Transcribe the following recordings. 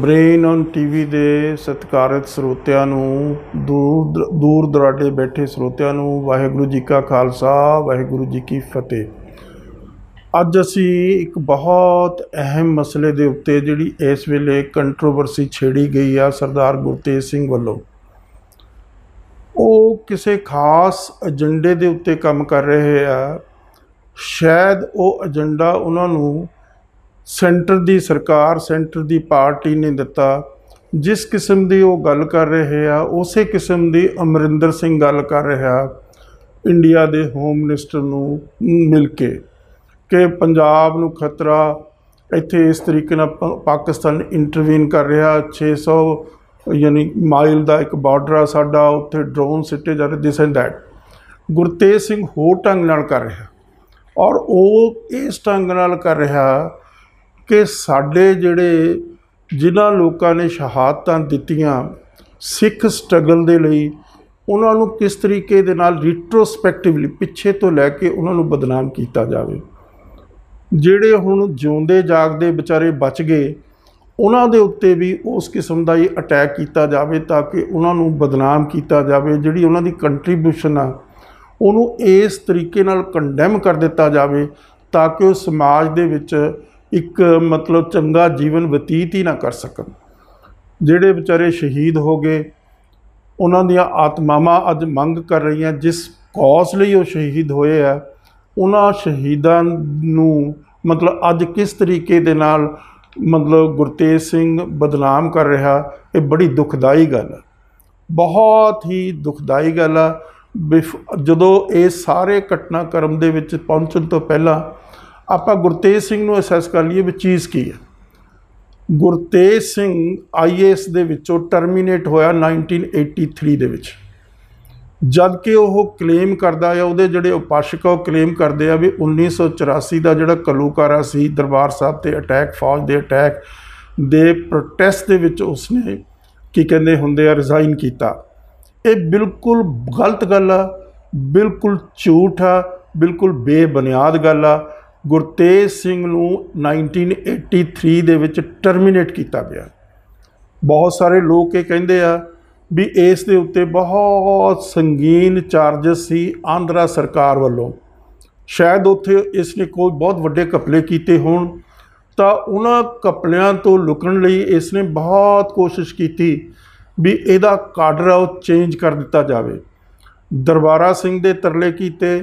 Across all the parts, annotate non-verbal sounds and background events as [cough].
brain on TV ਦੇ ਸਤਿਕਾਰਤ ਸਰੋਤਿਆਂ ਨੂੰ ਦੂਰ ਦੂਰ ਦਰਾਡੇ ਬੈਠੇ ਸਰੋਤਿਆਂ ਨੂੰ ਵਾਹਿਗੁਰੂ ਜੀ ਕਾ ਖਾਲਸਾ ਵਾਹਿਗੁਰੂ ਜੀ ਕੀ ਫਤਿਹ ਅੱਜ ਅਸੀਂ ਇੱਕ ਬਹੁਤ ਅਹਿਮ ਮਸਲੇ ਦੇ ਉੱਤੇ ਜਿਹੜੀ ਇਸ ਵੇਲੇ ਕੰਟਰੋਵਰਸੀ ਛੇੜੀ ਗਈ ਆ ਸਰਦਾਰ ਗੁਰਤੇਜ ਸਿੰਘ ਵੱਲੋਂ ਉਹ ਕਿਸੇ ਖਾਸ ਏਜੰਡੇ ਦੇ ਉੱਤੇ ਕੰਮ ਕਰ ਰਹੇ ਆ ਸ਼ਾਇਦ ਉਹ ਏਜੰਡਾ ਉਹਨਾਂ ਨੂੰ ਸੈਂਟਰ ਦੀ ਸਰਕਾਰ ਸੈਂਟਰ ਦੀ ਪਾਰਟੀ ਨੇ ਦਿੱਤਾ ਜਿਸ ਕਿਸਮ ਦੀ ਉਹ ਗੱਲ ਕਰ ਰਹੇ ਆ ਉਸੇ ਕਿਸਮ ਦੀ ਅਮਰਿੰਦਰ ਸਿੰਘ ਗੱਲ ਕਰ ਰਿਹਾ ਇੰਡੀਆ ਦੇ ਹੋਮ ਮਿਨਿਸਟਰ ਨੂੰ ਮਿਲ ਕੇ ਕਿ ਪੰਜਾਬ ਨੂੰ ਖਤਰਾ ਇੱਥੇ ਇਸ ਤਰੀਕੇ ਨਾਲ ਪਾਕਿਸਤਾਨ ਇੰਟਰਵੀਨ ਕਰ ਰਿਹਾ 600 ਯਾਨੀ ਮਾਈਲ ਦਾ ਇੱਕ ਬਾਰਡਰ ਆ ਸਾਡਾ ਉੱਥੇ ਡਰੋਨ ਸਿੱਟੇ ਜਾ ਰਹੇ this and that Gurtej Singh ਹੋਰ ਢੰਗ ਨਾਲ ਕਰ ਰਿਹਾ ਔਰ ਉਹ ਇਸ ਢੰਗ ਨਾਲ ਕਰ ਰਿਹਾ ਕਿ ਸਾਡੇ ਜਿਹੜੇ ਜਿਨ੍ਹਾਂ ਲੋਕਾਂ ਨੇ ਸ਼ਹਾਦਤਾਂ ਦਿੱਤੀਆਂ ਸਿੱਖ ਸਟਰਗਲ ਦੇ ਲਈ ਉਹਨਾਂ ਨੂੰ ਕਿਸ ਤਰੀਕੇ ਦੇ ਨਾਲ ਰਿਟਰੋਸਪੈਕਟਿਵਲੀ ਪਿੱਛੇ ਤੋਂ ਲੈ ਕੇ ਉਹਨਾਂ ਨੂੰ ਬਦਨਾਮ ਕੀਤਾ ਜਾਵੇ ਜਿਹੜੇ ਹੁਣ ਜਿਉਂਦੇ ਜਾਗਦੇ ਵਿਚਾਰੇ ਬਚ ਗਏ ਉਹਨਾਂ ਦੇ ਉੱਤੇ ਵੀ ਉਸ ਕਿਸਮ ਦਾ ਇਹ ਅਟੈਕ ਕੀਤਾ ਜਾਵੇ ਤਾਂ ਕਿ ਉਹਨਾਂ ਨੂੰ ਬਦਨਾਮ ਕੀਤਾ ਜਾਵੇ ਜਿਹੜੀ ਉਹਨਾਂ ਦੀ ਕੰਟਰੀਬਿਊਸ਼ਨ ਆ ਉਹਨੂੰ ਇਸ ਤਰੀਕੇ ਨਾਲ ਕੰਡੈਮ ਕਰ ਦਿੱਤਾ ਜਾਵੇ ਤਾਂ ਕਿ ਉਹ ਸਮਾਜ ਦੇ ਵਿੱਚ ਇੱਕ ਮਤਲਬ ਚੰਗਾ ਜੀਵਨ ਬਤੀਤ ਹੀ ਨਾ ਕਰ ਸਕਣ ਜਿਹੜੇ ਵਿਚਾਰੇ ਸ਼ਹੀਦ ਹੋ ਗਏ ਉਹਨਾਂ ਦੀਆਂ ਆਤਮਾਵਾਂ ਅੱਜ ਮੰਗ ਕਰ ਰਹੀਆਂ ਜਿਸ ਕੌਸ ਲਈ ਉਹ ਸ਼ਹੀਦ ਹੋਏ ਆ ਉਹਨਾਂ ਸ਼ਹੀਦਾਂ ਨੂੰ ਮਤਲਬ ਅੱਜ ਕਿਸ ਤਰੀਕੇ ਦੇ ਨਾਲ ਮਤਲਬ ਗੁਰਤੇਜ ਸਿੰਘ ਬਦਨਾਮ ਕਰ ਰਿਹਾ ਇਹ ਬੜੀ ਦੁਖਦਾਈ ਗੱਲ ਹੈ ਬਹੁਤ ਹੀ ਦੁਖਦਾਈ ਗੱਲ ਹੈ ਜਦੋਂ ਇਹ ਸਾਰੇ ਘਟਨਾਕ੍ਰਮ ਦੇ ਵਿੱਚ ਪਹੁੰਚਣ ਤੋਂ ਪਹਿਲਾਂ ਆਪਾਂ ਗੁਰਤੇਜ ਸਿੰਘ ਨੂੰ ਅਸੈਸ ਕਰ ਲਈਏ ਵੀ ਚੀਜ਼ ਕੀ ਹੈ ਗੁਰਤੇਜ ਸਿੰਘ ਆਈਏਐਸ ਦੇ ਵਿੱਚੋਂ ਟਰਮੀਨੇਟ ਹੋਇਆ 1983 ਦੇ ਵਿੱਚ ਜਦ ਕਿ ਉਹ ਕਲੇਮ ਕਰਦਾ ਹੈ ਉਹਦੇ ਜਿਹੜੇ ਉਪਾਸ਼ਕ ਉਹ ਕਲੇਮ ਕਰਦੇ ਆ ਵੀ 1984 ਦਾ ਜਿਹੜਾ ਕਲੂਕਾਰਾ ਸੀ ਦਰਬਾਰ ਸਾਹਿਬ ਤੇ ਅਟੈਕ ਫੌਜ ਦੇ ਅਟੈਕ ਦੇ ਪ੍ਰੋਟੈਸਟ ਦੇ ਵਿੱਚ ਉਸਨੇ ਕੀ ਕਹਿੰਦੇ ਹੁੰਦੇ ਆ ਰਿਜ਼ਾਈਨ ਕੀਤਾ ਇਹ ਬਿਲਕੁਲ ਗਲਤ ਗੱਲ ਆ ਬਿਲਕੁਲ ਝੂਠ ਆ ਬਿਲਕੁਲ ਬੇਬੁਨਿਆਦ ਗੱਲ ਆ ਗੁਰਤੇਜ ਸਿੰਘ ਨੂੰ 1983 ਦੇ ਵਿੱਚ ਟਰਮੀਨੇਟ ਕੀਤਾ ਗਿਆ ਬਹੁਤ ਸਾਰੇ ਲੋਕ ਇਹ ਕਹਿੰਦੇ ਆ ਵੀ ਇਸ ਦੇ ਉੱਤੇ ਬਹੁਤ ਸੰਗੀਨ ਚਾਰजेस ਸੀ ਆਂਧਰਾ ਸਰਕਾਰ ਵੱਲੋਂ ਸ਼ਾਇਦ ਉੱਥੇ ਇਸ ਨੇ ਕੋਈ ਬਹੁਤ ਵੱਡੇ ਕਪਲੇ ਕੀਤੇ ਹੋਣ ਤਾਂ ਉਹਨਾਂ ਕਪਲਿਆਂ ਤੋਂ ਲੁਕਣ ਲਈ ਇਸ ਨੇ ਬਹੁਤ ਕੋਸ਼ਿਸ਼ ਕੀਤੀ ਵੀ ਇਹਦਾ ਕਾਡਰ ਉਹ ਚੇਂਜ ਕਰ ਦਿੱਤਾ ਜਾਵੇ ਦਰਬਾਰਾ ਸਿੰਘ ਦੇ ਤਰਲੇ ਕੀਤੇ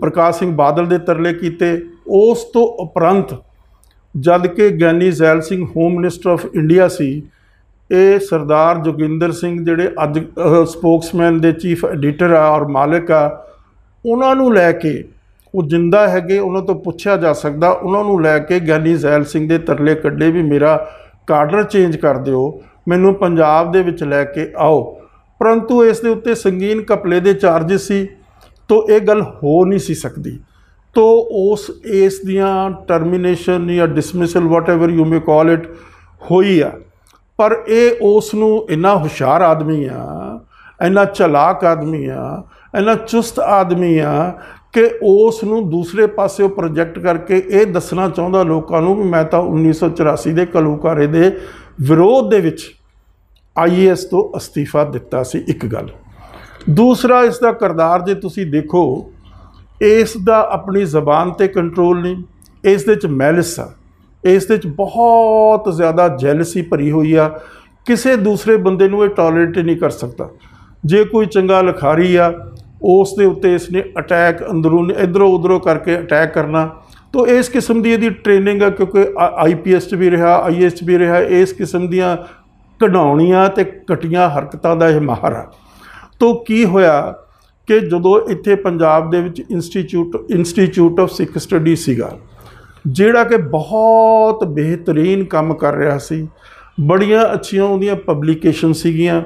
ਪ੍ਰਕਾਸ਼ ਸਿੰਘ ਬਾਦਲ ਦੇ ਤਰਲੇ ਕੀਤੇ ਉਸ ਤੋਂ ਉਪਰੰਤ ਜਦ ਕਿ Giani Zail Singh home minister of India ਸੀ ਇਹ ਸਰਦਾਰ ਜੋਗਿੰਦਰ ਸਿੰਘ ਜਿਹੜੇ ਅੱਜ ਸਪੋਕਸਮੈਨ ਦੇ ਚੀਫ ਐਡੀਟਰ ਆ ਔਰ ਮਾਲਕ ਆ ਉਹਨਾਂ ਨੂੰ ਲੈ ਕੇ ਉਹ ਜਿੰਦਾ ਹੈਗੇ ਉਹਨਾਂ ਤੋਂ ਪੁੱਛਿਆ ਜਾ ਸਕਦਾ ਉਹਨਾਂ ਨੂੰ ਲੈ ਕੇ ਗੈਨੀ ਜ਼ੈਲ ਸਿੰਘ ਦੇ ਤਰਲੇ ਕੱਢੇ ਵੀ ਮੇਰਾ ਕਾਡਰ ਚੇਂਜ ਕਰ ਦਿਓ ਮੈਨੂੰ ਪੰਜਾਬ ਦੇ ਵਿੱਚ ਲੈ ਕੇ ਆਓ ਪਰੰਤੂ ਇਸ ਦੇ ਉੱਤੇ ਸੰਗੀਨ ਕਪਲੇ ਦੇ ਚਾਰਜਸ ਸੀ ਤੋਂ ਇਹ ਗੱਲ ਹੋ ਨਹੀਂ ਸੀ ਸਕਦੀ ਤੋ ਉਸ ਇਸ ਦੀਆਂ ਟਰਮੀਨੇਸ਼ਨ ਜਾਂ dismissal whatever you may call it ਹੋਈ ਆ ਪਰ ਇਹ ਉਸ ਨੂੰ ਇੰਨਾ ਹੁਸ਼ਿਆਰ ਆਦਮੀ ਆ ਇੰਨਾ ਚਲਾਕ ਆਦਮੀ ਆ ਇੰਨਾ ਚੁਸਤ ਆਦਮੀ ਆ ਕਿ ਉਸ ਨੂੰ ਦੂਸਰੇ ਪਾਸੇ ਉਹ ਪ੍ਰੋਜੈਕਟ ਕਰਕੇ ਇਹ ਦੱਸਣਾ ਚਾਹੁੰਦਾ ਲੋਕਾਂ ਨੂੰ ਵੀ ਮੈਂ ਤਾਂ 1984 ਦੇ ਕਲੂਕਾਰੇ ਦੇ ਵਿਰੋਧ ਦੇ ਵਿੱਚ ਆਈਐਸ ਤੋਂ ਅਸਤੀਫਾ ਦਿੱਤਾ ਸੀ ਇੱਕ ਗੱਲ ਦੂਸਰਾ ਇਸ ਦਾ ਕਰਦਾਰ ਜੇ ਤੁਸੀਂ ਦੇਖੋ ਇਸ ਦਾ ਆਪਣੀ ਜ਼ਬਾਨ ਤੇ ਕੰਟਰੋਲ ਨਹੀਂ ਇਸ ਦੇ ਚ ਮੈਲਿਸ ਆ ਇਸ ਦੇ ਚ ਬਹੁਤ ਜ਼ਿਆਦਾ ਜੈਲਸੀ ਭਰੀ ਹੋਈ ਆ ਕਿਸੇ ਦੂਸਰੇ ਬੰਦੇ ਨੂੰ ਇਹ ਟੋਲਰੇਟ ਨਹੀਂ ਕਰ ਸਕਦਾ ਜੇ ਕੋਈ ਚੰਗਾ ਲਖਾਰੀ ਆ ਉਸ ਦੇ ਉੱਤੇ ਇਸ ਨੇ ਅਟੈਕ ਅੰਦਰੋਂ ਇਧਰੋਂ ਉਧਰੋਂ ਕਰਕੇ ਅਟੈਕ ਕਰਨਾ ਤੋ ਇਸ ਕਿਸਮ ਦੀ ਇਹਦੀ ਟ੍ਰੇਨਿੰਗ ਆ ਕਿਉਂਕਿ ਆਈਪੀਐਸ ਚ ਵੀ ਰਿਹਾ ਆਈਐਸ ਚ ਵੀ ਰਿਹਾ ਇਸ ਕਿਸਮ ਦੀਆਂ ਕਢਾਉਣੀਆਂ ਤੇ ਕਟੀਆਂ ਹਰਕਤਾਂ ਦਾ ਇਹ ਮਾਹਰ ਆ ਤੋਂ ਕੀ ਹੋਇਆ ਕਿ ਜਦੋਂ ਇੱਥੇ ਪੰਜਾਬ ਦੇ ਵਿੱਚ institute institute of Sikh study ਸੀਗਾ ਜਿਹੜਾ ਕਿ ਬਹੁਤ ਬਿਹਤਰੀਨ ਕੰਮ ਕਰ ਰਿਹਾ ਸੀ ਬੜੀਆਂ ਅੱਛੀਆਂ ਉਹਦੀਆਂ ਪਬਲੀਕੇਸ਼ਨ ਸੀਗੀਆਂ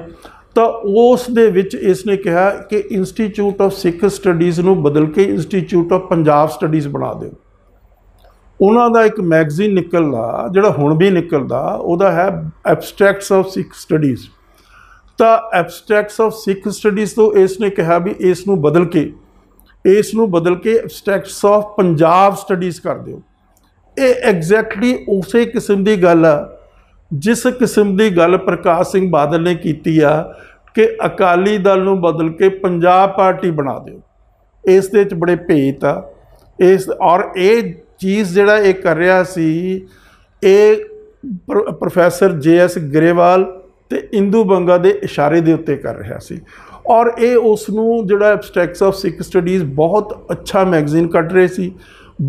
ਤਾਂ ਉਸ ਦੇ ਵਿੱਚ ਇਸ ਨੇ ਕਿਹਾ ਕਿ ਇੰਸਟੀਚਿਊਟ ਆਫ ਸਿੱਖ ਸਟੱਡੀਜ਼ ਨੂੰ ਬਦਲ ਕੇ ਇੰਸਟੀਚਿਊਟ ਆਫ ਪੰਜਾਬ ਸਟੱਡੀਜ਼ ਬਣਾ ਦਿਓ ਉਹਨਾਂ ਦਾ ਇੱਕ ਮੈਗਜ਼ੀਨ ਨਿਕਲਦਾ ਜਿਹੜਾ ਹੁਣ ਵੀ ਨਿਕਲਦਾ ਉਹਦਾ ਹੈ ਐਬਸਟ੍ਰੈਕਟਸ ਆਫ ਸਿੱਖ ਸਟੱਡੀਜ਼ ਤਾਂ ਐਬਸਟ੍ਰੈਕਟਸ ਆਫ ਸਿੱਖ ਸਟੱਡੀਜ਼ ਤੋਂ ਇਸ ਨੇ ਕਿਹਾ ਵੀ ਇਸ ਨੂੰ ਬਦਲ ਕੇ ਇਸ ਨੂੰ ਬਦਲ ਕੇ ਐਬਸਟ੍ਰੈਕਟਸ ਆਫ ਪੰਜਾਬ ਸਟੱਡੀਜ਼ ਕਰ ਦਿਓ ਇਹ ਐਗਜ਼ੈਕਟਲੀ ਉਸੇ ਕਿਸਮ ਦੀ ਗੱਲ ਆ ਜਿਸ ਕਿਸਮ ਦੀ ਗੱਲ ਪ੍ਰਕਾਸ਼ ਸਿੰਘ ਬਾਦਲ ਨੇ ਕੀਤੀ ਆ ਕਿ ਅਕਾਲੀ ਦਲ ਨੂੰ ਬਦਲ ਕੇ ਪੰਜਾਬ ਪਾਰਟੀ ਬਣਾ ਦਿਓ ਇਸ ਦੇ ਵਿੱਚ ਬੜੇ ਭੇਤ ਆ ਇਸ ਔਰ ਇਹ ਚੀਜ਼ ਜਿਹੜਾ ਇਹ ਕਰ ਰਿਹਾ ਸੀ ਇਹ ਪ੍ਰੋਫੈਸਰ ਜੇ ਐਸ ਗਰੇਵਾਲ ਤੇ ਇੰਦੂ ਬੰਗਾ ਦੇ ਇਸ਼ਾਰੇ ਦੇ ਉੱਤੇ ਕਰ ਰਿਹਾ ਸੀ ਔਰ ਇਹ ਉਸ ਨੂੰ ਜਿਹੜਾ ਐਬਸਟ੍ਰੈਕਟਸ ਆਫ ਸਿੱਖ ਸਟੱਡੀਜ਼ ਬਹੁਤ ਅੱਛਾ ਮੈਗਜ਼ੀਨ ਕੱਟ ਰਹੇ ਸੀ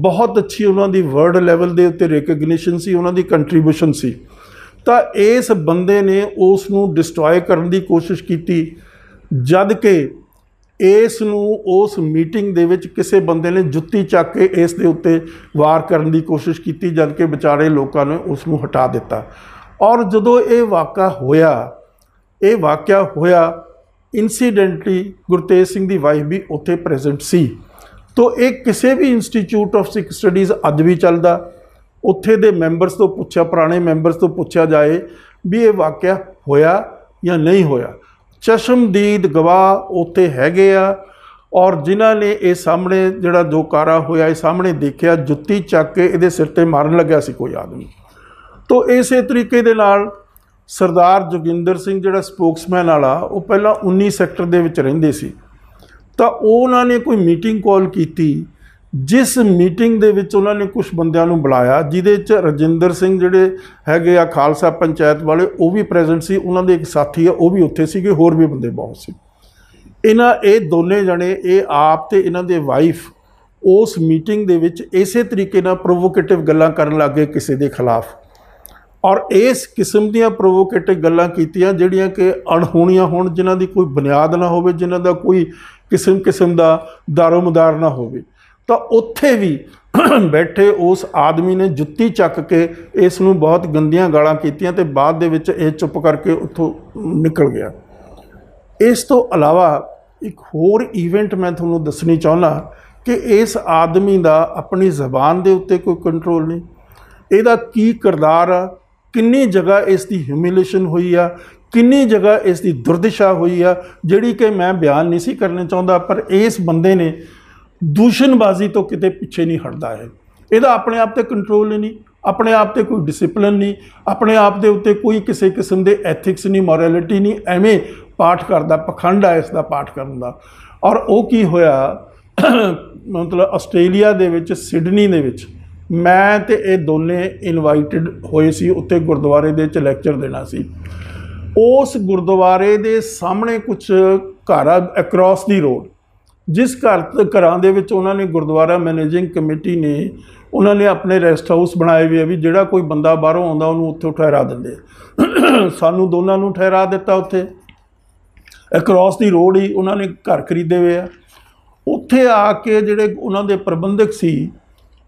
ਬਹੁਤ ਅੱਛੀ ਉਹਨਾਂ ਦੀ ਵਰਲਡ ਲੈਵਲ ਦੇ ਉੱਤੇ ਰੈਕਗਨੀਸ਼ਨ ਸੀ ਉਹਨਾਂ ਦੀ ਕੰਟਰੀਬਿਊਸ਼ਨ ਸੀ ਤਾਂ ਇਸ ਬੰਦੇ ਨੇ ਉਸ ਨੂੰ ਡਿਸਟਰੋਏ ਕਰਨ ਦੀ ਕੋਸ਼ਿਸ਼ ਕੀਤੀ ਜਦ ਕਿ ਇਸ ਨੂੰ ਉਸ ਮੀਟਿੰਗ ਦੇ ਵਿੱਚ ਕਿਸੇ ਬੰਦੇ ਨੇ ਜੁੱਤੀ ਚੱਕ ਕੇ ਇਸ ਦੇ ਉੱਤੇ ਵਾਰ ਕਰਨ ਦੀ ਕੋਸ਼ਿਸ਼ ਕੀਤੀ ਜਦ ਕਿ ਵਿਚਾਰੇ ਲੋਕਾਂ ਨੇ ਉਸ ਨੂੰ ਹਟਾ ਦਿੱਤਾ ਔਰ ਜਦੋਂ ਇਹ ਵਾਕਾ ਹੋਇਆ ਇਹ ਵਾਕਿਆ ਹੋਇਆ ਇਨਸੀਡੈਂਟਲੀ ਗੁਰਤੇਜ ਸਿੰਘ ਦੀ ਵਾਈਫ ਵੀ ਉੱਥੇ ਪ੍ਰੈਜ਼ੈਂਟ ਸੀ ਤੋਂ ਇਹ ਕਿਸੇ ਵੀ ਇੰਸਟੀਚਿਊਟ ਆਫ ਸਿੱਖ ਸਟੱਡੀਜ਼ ਅੱਜ ਵੀ ਚੱਲਦਾ ਉੱਥੇ ਦੇ ਮੈਂਬਰਸ ਤੋਂ ਪੁੱਛਿਆ ਪੁਰਾਣੇ ਮੈਂਬਰਸ ਤੋਂ ਪੁੱਛਿਆ ਜਾਏ ਵੀ ਇਹ ਵਾਕਿਆ ਹੋਇਆ ਜਾਂ ਨਹੀਂ ਹੋਇਆ ਚਸ਼ਮਦੀਦ ਗਵਾਹ ਉੱਥੇ ਹੈਗੇ ਆ ਔਰ ਜਿਨ੍ਹਾਂ ਨੇ ਇਹ ਸਾਹਮਣੇ ਜਿਹੜਾ ਦੋਕਾਰਾ ਹੋਇਆ ਇਹ ਸਾਹਮਣੇ ਦੇਖਿਆ ਜੁੱਤੀ ਚੱਕ ਕੇ ਇਹਦੇ ਸਿਰ ਤੇ ਮਾਰਨ ਲੱਗਿਆ ਸੀ ਕੋਈ ਆਦਮੀ ਤੋਂ ਇਸੇ ਤਰੀਕੇ ਦੇ ਨਾਲ ਸਰਦਾਰ ਜੋਗਿੰਦਰ ਸਿੰਘ ਜਿਹੜਾ ਸਪੋਕਸਮੈਨ ਵਾਲਾ ਉਹ ਪਹਿਲਾਂ 19 ਸੈਕਟਰ ਦੇ ਵਿੱਚ ਰਹਿੰਦੇ ਸੀ ਤਾਂ ਉਹਨਾਂ ਨੇ ਕੋਈ ਮੀਟਿੰਗ ਕਾਲ ਕੀਤੀ ਜਿਸ ਮੀਟਿੰਗ ਦੇ ਵਿੱਚ ਉਹਨਾਂ ਨੇ ਕੁਝ ਬੰਦਿਆਂ ਨੂੰ ਬੁਲਾਇਆ ਜਿਦੇ ਚ ਰਜਿੰਦਰ ਸਿੰਘ ਜਿਹੜੇ ਹੈਗੇ ਆ ਖਾਲਸਾ ਪੰਚਾਇਤ ਵਾਲੇ ਉਹ ਵੀ ਪ੍ਰੈਜ਼ੈਂਟ ਸੀ ਉਹਨਾਂ ਦੇ ਇੱਕ ਸਾਥੀ ਆ ਉਹ ਵੀ ਉੱਥੇ ਸੀਗੇ ਹੋਰ ਵੀ ਬੰਦੇ ਬਹੁਤ ਸੀ ਇਹਨਾਂ ਇਹ ਦੋਨੇ ਜਣੇ ਇਹ ਆਪ ਤੇ ਇਹਨਾਂ ਦੇ ਵਾਈਫ ਉਸ ਮੀਟਿੰਗ ਦੇ ਵਿੱਚ ਇਸੇ ਤਰੀਕੇ ਨਾਲ ਪ੍ਰੋਵੋਕੇਟਿਵ ਗੱਲਾਂ ਕਰਨ ਲੱਗੇ ਕਿਸੇ ਦੇ ਖਿਲਾਫ ਔਰ ਇਸ ਕਿਸਮ ਦੀਆਂ ਪ੍ਰੋਵੋਕੇਟਿਵ ਗੱਲਾਂ ਕੀਤੀਆਂ ਜਿਹੜੀਆਂ ਕਿ ਅਣਹੋਣੀਆਂ ਹੋਣ ਜਿਨ੍ਹਾਂ ਦੀ ਕੋਈ ਬੁਨਿਆਦ ਨਾ ਹੋਵੇ ਜਿਨ੍ਹਾਂ ਦਾ ਕੋਈ ਕਿਸਮ ਕਿਸਮ ਦਾ ਦਾਰੋਮਦਾਰ ਨਾ ਹੋਵੇ ਤਾਂ ਉੱਥੇ ਵੀ [clears throat] ਬੈਠੇ ਉਸ ਆਦਮੀ ਨੇ ਜੁੱਤੀ ਚੱਕ ਕੇ ਇਸ ਨੂੰ ਬਹੁਤ ਗੰਦੀਆਂ ਗਾਲਾਂ ਕੀਤੀਆਂ ਤੇ ਬਾਅਦ ਦੇ ਵਿੱਚ ਇਹ ਚੁੱਪ ਕਰਕੇ ਉੱਥੋਂ ਨਿਕਲ ਗਿਆ ਇਸ ਤੋਂ ਇਲਾਵਾ ਇੱਕ ਹੋਰ ਇਵੈਂਟ ਮੈਂ ਤੁਹਾਨੂੰ ਦੱਸਣੀ ਚਾਹੁੰਦਾ ਕਿ ਇਸ ਆਦਮੀ ਦਾ ਆਪਣੀ ਜ਼ਬਾਨ ਦੇ ਉੱਤੇ ਕੋਈ ਕੰਟਰੋਲ ਨਹੀਂ ਇਹਦਾ ਕੀ ਕਿਰਦਾਰ ਆ ਕਿੰਨੀ ਜਗ੍ਹਾ ਇਸ ਦੀ ਹਿਊਮਿਲੇਸ਼ਨ ਹੋਈ ਆ ਕਿੰਨੀ ਜਗ੍ਹਾ ਇਸ ਦੀ ਦੁਰਦਸ਼ਾ ਹੋਈ ਆ ਜਿਹੜੀ ਕਿ ਮੈਂ ਬਿਆਨ ਨਹੀਂ ਸੀ ਕਰਨਾ ਚਾਹੁੰਦਾ ਪਰ ਇਸ ਬੰਦੇ ਨੇ ਦੂਸ਼ਣਬਾਜ਼ੀ ਤੋਂ ਕਿਤੇ ਪਿੱਛੇ ਨਹੀਂ ਹਟਦਾ ਹੈ ਇਹਦਾ ਆਪਣੇ ਆਪ ਤੇ ਕੰਟਰੋਲ ਨਹੀਂ ਆਪਣੇ ਆਪ ਤੇ ਕੋਈ ਡਿਸਪਲਿਨ ਨਹੀਂ ਆਪਣੇ ਆਪ ਦੇ ਉੱਤੇ ਕੋਈ ਕਿਸੇ ਕਿਸਮ ਦੇ ਐਥਿਕਸ ਨਹੀਂ ਮੋਰੈਲਿਟੀ ਨਹੀਂ ਐਵੇਂ ਪਾਠ ਕਰਦਾ ਪਖੰਡ ਆ ਇਸ ਦਾ ਪਾਠ ਕਰਨ ਦਾ ਔਰ ਉਹ ਕੀ ਹੋਇਆ ਮਤਲਬ ਆਸਟ੍ਰੇਲੀਆ ਦੇ ਵਿੱਚ ਸਿਡਨੀ ਦੇ ਵਿੱਚ ਮੈਂ ਤੇ ਇਹ ਦੋਨੇ ਇਨਵਾਈਟਡ ਹੋਏ ਸੀ ਉੱਤੇ ਗੁਰਦੁਆਰੇ ਦੇ ਵਿੱਚ ਲੈਕਚਰ ਦੇਣਾ ਸੀ ਉਸ ਗੁਰਦੁਆਰੇ ਦੇ ਸਾਹਮਣੇ ਕੁਝ ਘਰ ਅਕ੍ਰੋਸ ਦੀ ਰੋਡ ਜਿਸ ਘਰ ਘਰਾਂ ਦੇ ਵਿੱਚ ਉਹਨਾਂ ਨੇ ਗੁਰਦੁਆਰਾ ਮੈਨੇਜਿੰਗ ਕਮੇਟੀ ਨੇ ਉਹਨਾਂ ਨੇ ਆਪਣੇ ਰੈਸਟ ਹਾਊਸ ਬਣਾਏ ਹੋਏ ਆ ਵੀ ਜਿਹੜਾ ਕੋਈ ਬੰਦਾ ਬਾਹਰੋਂ ਆਉਂਦਾ ਉਹਨੂੰ ਉੱਥੇ ਠਹਿਰਾ ਦਿੰਦੇ ਸਾਨੂੰ ਦੋਨਾਂ ਨੂੰ ਠਹਿਰਾ ਦਿੱਤਾ ਉੱਥੇ ਅਕ੍ਰੋਸ ਦੀ ਰੋਡ ਹੀ ਉਹਨਾਂ ਨੇ ਘਰ ਖਰੀਦੇ ਹੋਏ ਆ ਉੱਥੇ ਆ ਕੇ ਜਿਹੜੇ ਉਹਨਾਂ ਦੇ ਪ੍ਰਬੰਧਕ ਸੀ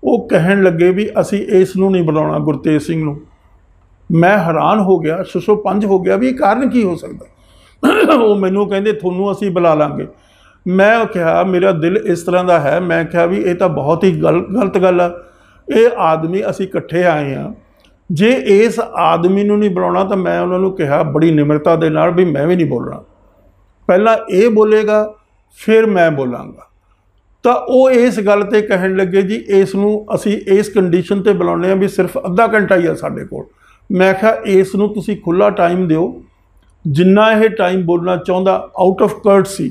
ਉਹ ਕਹਿਣ ਲੱਗੇ ਵੀ ਅਸੀਂ ਇਸ ਨੂੰ ਨਹੀਂ ਬੁਲਾਉਣਾ ਗੁਰਤੇਜ ਸਿੰਘ ਨੂੰ ਮੈਂ ਹੈਰਾਨ ਹੋ ਗਿਆ 605 ਹੋ ਗਿਆ ਵੀ ਇਹ ਕਾਰਨ ਕੀ ਹੋ ਸਕਦਾ ਉਹ ਮੈਨੂੰ ਕਹਿੰਦੇ ਤੁਹਾਨੂੰ ਅਸੀਂ ਬੁਲਾ ਲਾਂਗੇ ਮੈਂ ਕਿਹਾ ਮੇਰਾ ਦਿਲ ਇਸ ਤਰ੍ਹਾਂ ਦਾ ਹੈ ਮੈਂ ਕਿਹਾ ਵੀ ਇਹ ਤਾਂ ਬਹੁਤ ਹੀ ਗਲਤ ਗੱਲ ਆ ਇਹ ਆਦਮੀ ਅਸੀਂ ਇਕੱਠੇ ਆਏ ਆ ਜੇ ਇਸ ਆਦਮੀ ਨੂੰ ਨਹੀਂ ਬੁਲਾਉਣਾ ਤਾਂ ਮੈਂ ਉਹਨਾਂ ਨੂੰ ਕਿਹਾ ਬੜੀ ਨਿਮਰਤਾ ਦੇ ਨਾਲ ਵੀ ਮੈਂ ਵੀ ਨਹੀਂ ਬੋਲਣਾ ਪਹਿਲਾਂ ਇਹ ਬੋਲੇਗਾ ਫਿਰ ਮੈਂ ਬੋਲਾਂਗਾ ਤਾਂ ਉਹ ਇਸ ਗੱਲ ਤੇ ਕਹਿਣ ਲੱਗੇ ਜੀ ਇਸ ਨੂੰ ਅਸੀਂ ਇਸ ਕੰਡੀਸ਼ਨ ਤੇ ਬੁਲਾਉਂਦੇ ਆ ਵੀ ਸਿਰਫ ਅੱਧਾ ਘੰਟਾ ਹੀ ਆ ਸਾਡੇ ਕੋਲ ਮੈਂ ਕਿਹਾ ਇਸ ਨੂੰ ਤੁਸੀਂ ਖੁੱਲਾ ਟਾਈਮ ਦਿਓ ਜਿੰਨਾ ਇਹ ਟਾਈਮ ਬੋਲਣਾ ਚਾਹੁੰਦਾ out of courtesy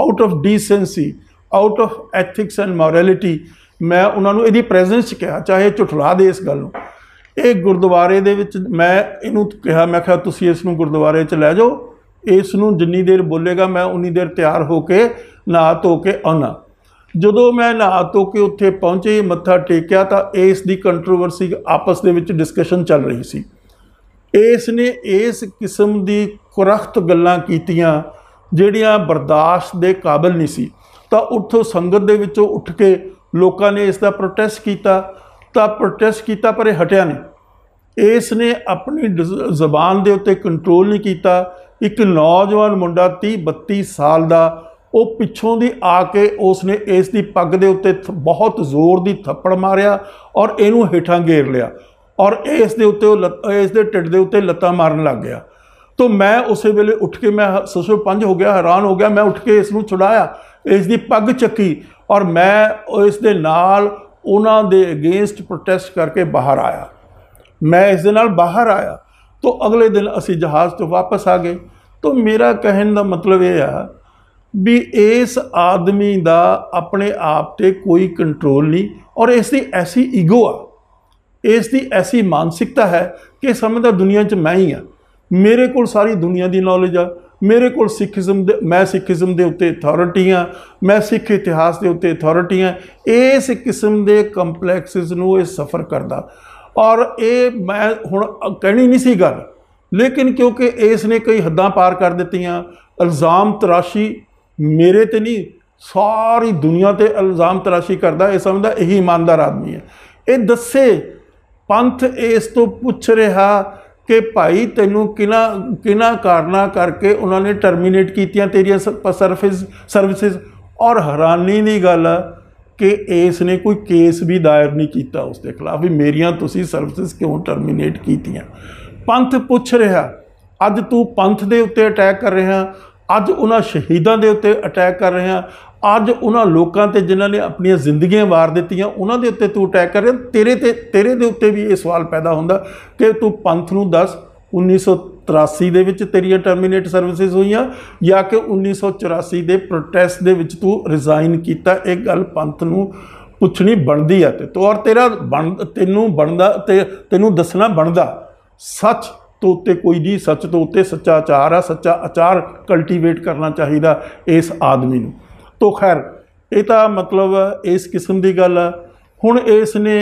out of decency out of ethics and morality ਮੈਂ ਉਹਨਾਂ ਨੂੰ ਇਹਦੀ ਪ੍ਰੈਜ਼ੈਂਸ ਚ ਕਿਹਾ ਚਾਹੇ ਝੁਠਲਾ ਦੇ ਇਸ ਗੱਲ ਨੂੰ ਇਹ ਗੁਰਦੁਆਰੇ ਦੇ ਵਿੱਚ ਮੈਂ ਇਹਨੂੰ ਕਿਹਾ ਮੈਂ ਕਿਹਾ ਤੁਸੀਂ ਇਸ ਨੂੰ ਗੁਰਦੁਆਰੇ ਚ ਲੈ ਜਾਓ ਇਸ ਨੂੰ ਜਿੰਨੀ ਦੇਰ ਬੋਲੇਗਾ ਮੈਂ ਉਨੀ ਦੇਰ ਤਿਆਰ ਹੋ ਕੇ ਨਹਾ ਧੋ ਕੇ ਆਉਣਾ ਜਦੋਂ ਮੈਂ ਨਹਾ ਧੋ ਕੇ ਉੱਥੇ ਪਹੁੰਚੇ ਮੱਥਾ ਟੇਕਿਆ ਤਾਂ ਇਸ ਦੀ ਕੰਟਰੋਵਰਸੀ ਆਪਸ ਦੇ ਵਿੱਚ ਡਿਸਕਸ਼ਨ ਚੱਲ ਰਹੀ ਸੀ ਇਸ ਨੇ ਇਸ ਕਿਸਮ ਦੀ ਕੁਰਖਤ ਗੱਲਾਂ ਕੀਤੀਆਂ ਜਿਹੜੀਆਂ ਬਰਦਾਸ਼ਤ ਦੇ ਕਾਬਿਲ ਨਹੀਂ ਸੀ ਤਾਂ ਉੱਥੋਂ ਸੰਗਤ ਦੇ ਵਿੱਚੋਂ ਉੱਠ ਕੇ ਲੋਕਾਂ ਨੇ ਇਸ ਦਾ ਪ੍ਰੋਟੈਸਟ ਕੀਤਾ ਤਾਂ ਪ੍ਰੋਟੈਸਟ ਕੀਤਾ ਪਰ ਇਹ ਹਟਿਆ ਨਹੀਂ ਇਸ ਨੇ ਆਪਣੀ ਜ਼ੁਬਾਨ ਦੇ ਉੱਤੇ ਕੰਟਰੋਲ ਨਹੀਂ ਕੀਤਾ ਇੱਕ ਨੌਜਵਾਨ ਮੁੰਡਾ 30 32 ਸਾਲ ਦਾ ਉਹ ਪਿੱਛੋਂ ਦੀ ਆ ਕੇ ਉਸ ਨੇ ਇਸ ਦੀ ਪੱਗ ਦੇ ਉੱਤੇ ਬਹੁਤ ਜ਼ੋਰ ਦੀ ਥੱਪੜ ਮਾਰਿਆ ਔਰ ਇਹਨੂੰ ਹੇਠਾਂ ਘੇਰ ਲਿਆ ਔਰ ਇਸ ਦੇ ਉੱਤੇ ਉਹ ਇਸ ਦੇ ਢਿੱਡ ਦੇ ਉੱਤੇ ਲੱਤਾਂ ਮਾਰਨ ਲੱਗ ਗਿਆ ਤੋਂ ਮੈਂ ਉਸੇ ਵੇਲੇ ਉੱਠ ਕੇ ਮੈਂ ਸਸੋ ਪੰਜ ਹੋ ਗਿਆ ਹੈਰਾਨ ਹੋ ਗਿਆ ਮੈਂ ਉੱਠ ਕੇ ਇਸ ਨੂੰ ਛੁਡਾਇਆ ਇਸ ਦੀ ਪੱਗ ਚੱਕੀ ਔਰ ਮੈਂ ਇਸ ਦੇ ਨਾਲ ਉਹਨਾਂ ਦੇ ਅਗੇਂਸਟ ਪ੍ਰੋਟੈਸਟ ਕਰਕੇ ਬਾਹਰ ਆਇਆ ਮੈਂ ਇਸ ਦੇ ਨਾਲ ਬਾਹਰ ਆਇਆ ਤੋਂ ਅਗਲੇ ਦਿਨ ਅਸੀਂ ਜਹਾਜ਼ ਤੋਂ ਵਾਪਸ ਆ ਗਏ ਤੋਂ ਮੇਰਾ ਕਹਿਣ ਦਾ ਮਤਲਬ ਇਹ ਆ ਵੀ ਇਸ ਆਦਮੀ ਦਾ ਆਪਣੇ ਆਪ ਤੇ ਕੋਈ ਕੰਟਰੋਲ ਨਹੀਂ ਔਰ ਇਸ ਦੀ ਐਸੀ ਈਗੋ ਆ ਇਸ ਦੀ ਐਸੀ ਮਾਨਸਿਕਤਾ ਹੈ ਕਿ ਸਮਝਦਾ ਦੁਨੀਆ 'ਚ ਮੈਂ ਹੀ ਆ ਮੇਰੇ ਕੋਲ ਸਾਰੀ ਦੁਨੀਆ ਦੀ ਨੌਲੇਜ ਆ ਮੇਰੇ ਕੋਲ ਸਿੱਖੀਜ਼ਮ ਦੇ ਮੈਂ ਸਿੱਖੀਜ਼ਮ ਦੇ ਉੱਤੇ ਅਥਾਰਟੀ ਆ ਮੈਂ ਸਿੱਖ ਇਤਿਹਾਸ ਦੇ ਉੱਤੇ ਅਥਾਰਟੀ ਆ ਇਸ ਕਿਸਮ ਦੇ ਕੰਪਲੈਕਸਿਸ ਨੂੰ ਇਹ ਸਫਰ ਕਰਦਾ ਔਰ ਇਹ ਮੈਂ ਹੁਣ ਕਹਿਣੀ ਨਹੀਂ ਸੀ ਗੱਲ ਲੇਕਿਨ ਕਿਉਂਕਿ ਇਸ ਨੇ ਕਈ ਹੱਦਾਂ ਪਾਰ ਕਰ ਦਿੱਤੀਆਂ ਇਲਜ਼ਾਮ ਤਰਾਸ਼ੀ ਮੇਰੇ ਤੇ ਨਹੀਂ ਸਾਰੀ ਦੁਨੀਆ ਤੇ ਇਲਜ਼ਾਮ ਤਰਾਸ਼ੀ ਕਰਦਾ ਇਹ ਸਮਝਦਾ ਇਹੀ ਇਮਾਨਦਾਰ ਆਦਮੀ ਹੈ ਇਹ ਦੱਸੇ ਪੰਥ ਇਸ ਤੋਂ ਪੁੱਛ ਰਿਹਾ ਕਿ ਭਾਈ ਤੈਨੂੰ ਕਿਨਾ ਕਿਨਾ ਕਾਰਨਾ ਕਰਕੇ ਉਹਨਾਂ ਨੇ ਟਰਮੀਨੇਟ ਕੀਤੀਆਂ ਤੇਰੀਆਂ ਸਰਵਿਸ ਸਰਵਿਸਿਜ਼ ਔਰ ਹੈਰਾਨੀ ਦੀ ਗੱਲ ਕਿ ਇਸ ਨੇ ਕੋਈ ਕੇਸ ਵੀ ਦਾਇਰ ਨਹੀਂ ਕੀਤਾ ਉਸ ਦੇ ਖਿਲਾਫ ਵੀ ਮੇਰੀਆਂ ਤੁਸੀਂ ਸਰਵਿਸਿਜ਼ ਕਿਉਂ ਟਰਮੀਨੇਟ ਕੀਤੀਆਂ ਪੰਥ ਪੁੱਛ ਰਿਹਾ ਅੱਜ ਤੂੰ ਪੰਥ ਦੇ ਉੱਤੇ ਅਟੈਕ ਕਰ ਰਿਹਾ ਅੱਜ ਉਹਨਾਂ ਸ਼ਹੀਦਾਂ ਦੇ ਉੱਤੇ ਅਟੈਕ ਕਰ ਰਹੇ ਆ ਅੱਜ ਉਹਨਾਂ ਲੋਕਾਂ ਤੇ ਜਿਨ੍ਹਾਂ ਨੇ ਆਪਣੀਆਂ ਜ਼ਿੰਦਗੀਆਂ ਵਾਰ ਦਿੱਤੀਆਂ ਉਹਨਾਂ ਦੇ ਉੱਤੇ ਤੂੰ ਅਟੈਕ ਕਰ ਰਿਹਾ ਤੇਰੇ ਤੇ ਤੇਰੇ ਦੇ ਉੱਤੇ ਵੀ ਇਹ ਸਵਾਲ ਪੈਦਾ ਹੁੰਦਾ ਕਿ ਤੂੰ ਪੰਥ ਨੂੰ ਦੱਸ 1983 ਦੇ ਵਿੱਚ ਤੇਰੀਆਂ ਟਰਮੀਨੇਟ ਸਰਵਿਸਿਜ਼ ਹੋਈਆਂ ਜਾਂ ਕਿ 1984 ਦੇ ਪ੍ਰੋਟੈਸਟ ਦੇ ਵਿੱਚ ਤੂੰ ਰਿਜ਼ਾਈਨ ਕੀਤਾ ਇਹ ਗੱਲ ਪੰਥ ਨੂੰ ਪੁੱਛਣੀ ਬਣਦੀ ਆ ਤੇ ਤੋਰ ਤੇਰਾ ਤੇਰਾ ਤੈਨੂੰ ਬਣਦਾ ਤੇ ਤੈਨੂੰ ਦੱਸਣਾ ਬਣਦਾ ਸੱਚ ਤੋਂ ਉੱਤੇ ਕੋਈ ਨਹੀਂ ਸੱਚ ਤੋਂ ਉੱਤੇ ਸੱਚਾ ਆਚਾਰ ਆ ਸੱਚਾ ਆਚਾਰ ਕਲਟੀਵੇਟ ਕਰਨਾ ਚਾਹੀਦਾ ਇਸ ਆਦਮੀ ਨੂੰ ਤੋਂ ਖੈਰ ਇਹ ਤਾਂ ਮਤਲਬ ਇਸ ਕਿਸਮ ਦੀ ਗੱਲ ਆ ਹੁਣ ਇਸ ਨੇ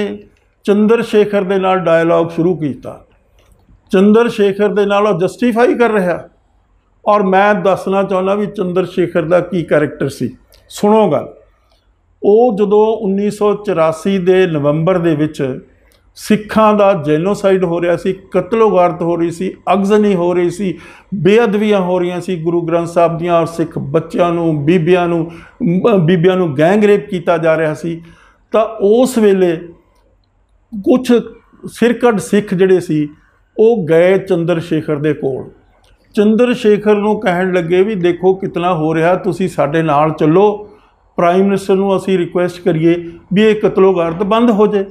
ਚੰਦਰ ਸ਼ੇਖਰ ਦੇ ਨਾਲ ਡਾਇਲੌਗ ਸ਼ੁਰੂ ਕੀਤਾ ਚੰਦਰ ਸ਼ੇਖਰ ਦੇ ਨਾਲ ਉਹ ਜਸਟੀਫਾਈ ਕਰ ਰਿਹਾ ਔਰ ਮੈਂ ਦੱਸਣਾ ਚਾਹੁੰਦਾ ਵੀ ਚੰਦਰ ਸ਼ੇਖਰ ਦਾ ਕੀ ਕੈਰੈਕਟਰ ਸੀ ਸੁਣੋ ਗੱਲ ਉਹ ਜਦੋਂ 1984 ਦੇ ਨਵੰਬਰ ਦੇ ਵਿੱਚ ਸਿੱਖਾਂ ਦਾ ਜੈਨੋਸਾਈਡ ਹੋ ਰਿਹਾ ਸੀ ਕਤਲੋਗਾਰਤ ਹੋ ਰਹੀ ਸੀ ਅਗਜ਼ਨੀ ਹੋ ਰਹੀ ਸੀ ਬੇਅਦਬੀਆਂ ਹੋ ਰਹੀਆਂ ਸੀ ਗੁਰੂ ਗ੍ਰੰਥ ਸਾਹਿਬ ਦੀਆਂ ਔਰ ਸਿੱਖ ਬੱਚਿਆਂ ਨੂੰ ਬੀਬੀਆਂ ਨੂੰ ਬੀਬੀਆਂ ਨੂੰ ਗੈਂਗ ਰੇਪ ਕੀਤਾ ਜਾ ਰਿਹਾ ਸੀ ਤਾਂ ਉਸ ਵੇਲੇ ਕੁਝ ਸਿਰਕੜ ਸਿੱਖ ਜਿਹੜੇ ਸੀ ਉਹ ਗਏ ਚੰਦਰ ਸ਼ੇਖਰ ਦੇ ਕੋਲ ਚੰਦਰ ਸ਼ੇਖਰ ਨੂੰ ਕਹਿਣ ਲੱਗੇ ਵੀ ਦੇਖੋ ਕਿਤਨਾ ਹੋ ਰਿਹਾ ਤੁਸੀਂ ਸਾਡੇ ਨਾਲ ਚੱਲੋ ਪ੍ਰਾਈਮ ਮਿਨਿਸਟਰ ਨੂੰ ਅਸੀਂ ਰਿਕੁਐਸਟ ਕਰੀਏ ਵੀ ਇਹ ਕਤਲੋਗਾਰਤ ਬੰਦ ਹੋ ਜਾਏ